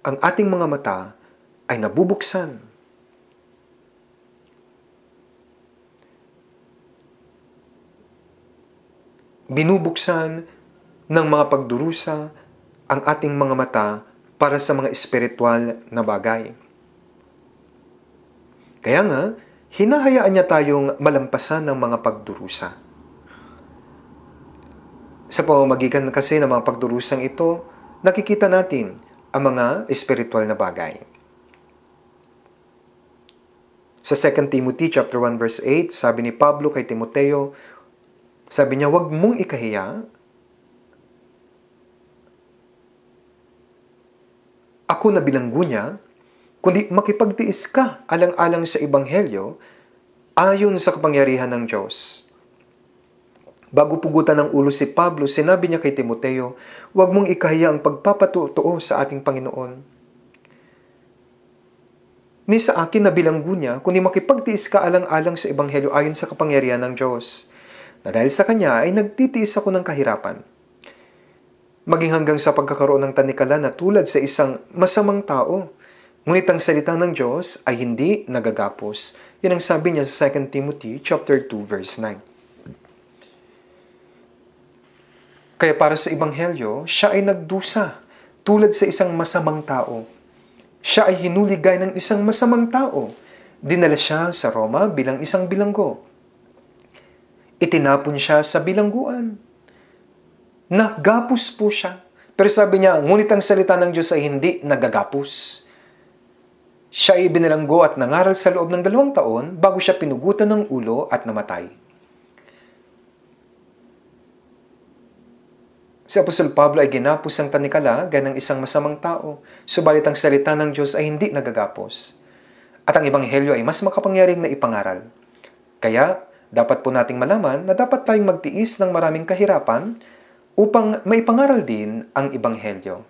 ang ating mga mata ay nabubuksan. Binubuksan ng mga pagdurusa ang ating mga mata para sa mga espiritual na bagay. Kaya nga, hinahayaan niya tayong malampasan ng mga pagdurusa. Sa pamamagitan kasi ng mga pagdurusang ito, nakikita natin ang mga espiritual na bagay. Sa 2 Timothy chapter 1 verse 8, sabi ni Pablo kay Timoteo, sabi niya, "Huwag mong ikahiya ako na bilanggo niya kundi makipagtiis ka alang-alang sa Ebanghelyo ayon sa kapangyarihan ng Diyos. Bago pugutan ng ulo si Pablo, sinabi niya kay Timoteo, huwag mong ikahiya ang pagpapatutuo sa ating Panginoon. Ni sa akin na bilanggo niya, kundi makipagtiis ka alang-alang sa Ebanghelyo ayon sa kapangyarihan ng Diyos, na dahil sa kanya ay nagtitiis ako ng kahirapan. Maging hanggang sa pagkakaroon ng tanikala na tulad sa isang masamang tao Ngunit ang salita ng Diyos ay hindi nagagapos. Yan ang sabi niya sa 2 Timothy chapter 2 verse 9. Kaya para sa Ebanghelyo, siya ay nagdusa tulad sa isang masamang tao. Siya ay hinuligay ng isang masamang tao. Dinala siya sa Roma bilang isang bilanggo. Itinapon siya sa bilangguan. Nagapos po siya. Pero sabi niya, ngunit ang salita ng Diyos ay hindi nagagapos. Siya ay binalanggo at nangaral sa loob ng dalawang taon bago siya pinugutan ng ulo at namatay. Si Apostol Pablo ay ginapos ang tanikala ganang isang masamang tao, subalit ang salita ng Diyos ay hindi nagagapos. At ang Ebanghelyo ay mas makapangyarihang na ipangaral. Kaya, dapat po nating malaman na dapat tayong magtiis ng maraming kahirapan upang maipangaral din ang Ebanghelyo.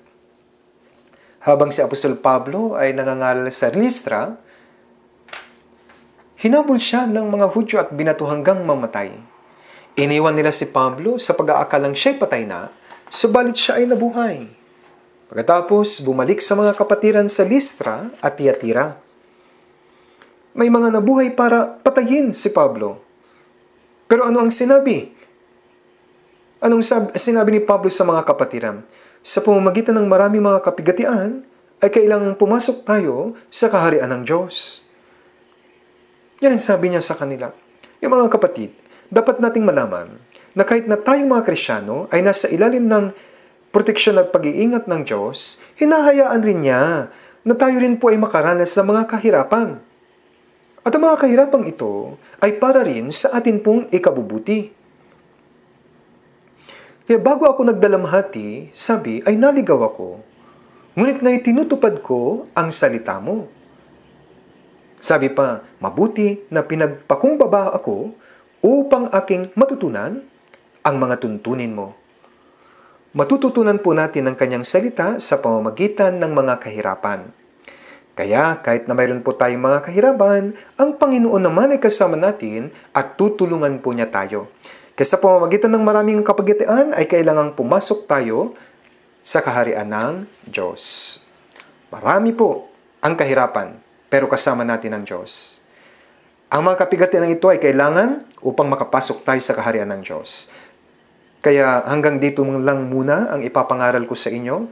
Habang si Apostol Pablo ay nangangaral sa Listra, hinabol siya ng mga Hudyo at binato hanggang mamatay. Iniwan nila si Pablo sa pag-aakalang siya'y patay na, subalit siya ay nabuhay. Pagkatapos, bumalik sa mga kapatiran sa Listra at Tiatira. May mga nabuhay para patayin si Pablo. Pero ano ang sinabi? Anong sab- sinabi ni Pablo sa mga kapatiran? sa pamamagitan ng maraming mga kapigatian, ay kailangang pumasok tayo sa kaharian ng Diyos. Yan ang sabi niya sa kanila. Yung mga kapatid, dapat nating malaman na kahit na tayo mga Krisyano ay nasa ilalim ng proteksyon at pag-iingat ng Diyos, hinahayaan rin niya na tayo rin po ay makaranas ng mga kahirapan. At ang mga kahirapang ito ay para rin sa atin pong ikabubuti. Kaya bago ako nagdalamhati, sabi ay naligaw ako, ngunit na itinutupad ko ang salita mo. Sabi pa, mabuti na pinagpakumbaba ako upang aking matutunan ang mga tuntunin mo. Matututunan po natin ang kanyang salita sa pamamagitan ng mga kahirapan. Kaya kahit na mayroon po tayong mga kahirapan, ang Panginoon naman ay kasama natin at tutulungan po niya tayo. Kesa pamamagitan ng maraming kapagitian ay kailangang pumasok tayo sa kaharian ng Diyos. Marami po ang kahirapan, pero kasama natin ang Diyos. Ang mga kapigatian ito ay kailangan upang makapasok tayo sa kaharian ng Diyos. Kaya hanggang dito lang muna ang ipapangaral ko sa inyo.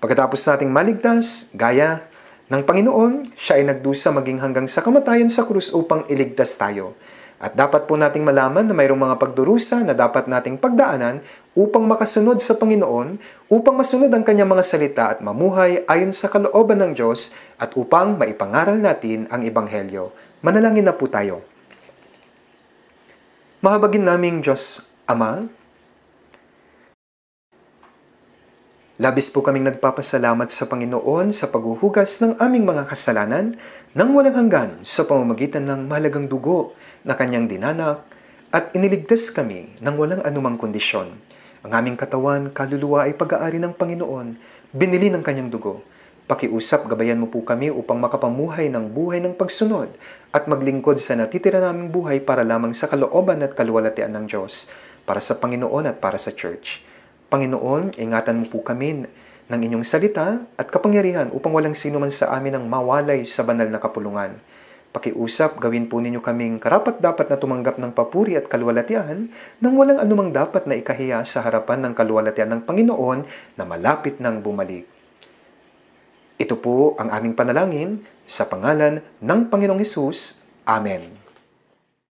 Pagkatapos nating maligtas, gaya ng Panginoon, siya ay nagdusa maging hanggang sa kamatayan sa krus upang iligtas tayo. At dapat po nating malaman na mayroong mga pagdurusa na dapat nating pagdaanan upang makasunod sa Panginoon, upang masunod ang kanyang mga salita at mamuhay ayon sa kalooban ng Diyos at upang maipangaral natin ang Ebanghelyo. Manalangin na po tayo. Mahabagin naming Diyos Ama, Labis po kaming nagpapasalamat sa Panginoon sa paghuhugas ng aming mga kasalanan nang walang hanggan sa pamamagitan ng mahalagang dugo na kanyang dinanak at iniligtas kami ng walang anumang kondisyon. Ang aming katawan, kaluluwa ay pag-aari ng Panginoon, binili ng kanyang dugo. Pakiusap, gabayan mo po kami upang makapamuhay ng buhay ng pagsunod at maglingkod sa natitira naming buhay para lamang sa kalooban at kaluwalatian ng Diyos, para sa Panginoon at para sa Church. Panginoon, ingatan mo po kami ng inyong salita at kapangyarihan upang walang sino man sa amin ang mawalay sa banal na kapulungan Pakiusap, gawin po ninyo kaming karapat-dapat na tumanggap ng papuri at kalwalatian nang walang anumang dapat na ikahiya sa harapan ng kalwalatian ng Panginoon na malapit nang bumalik. Ito po ang aming panalangin sa pangalan ng Panginoong Hesus. Amen.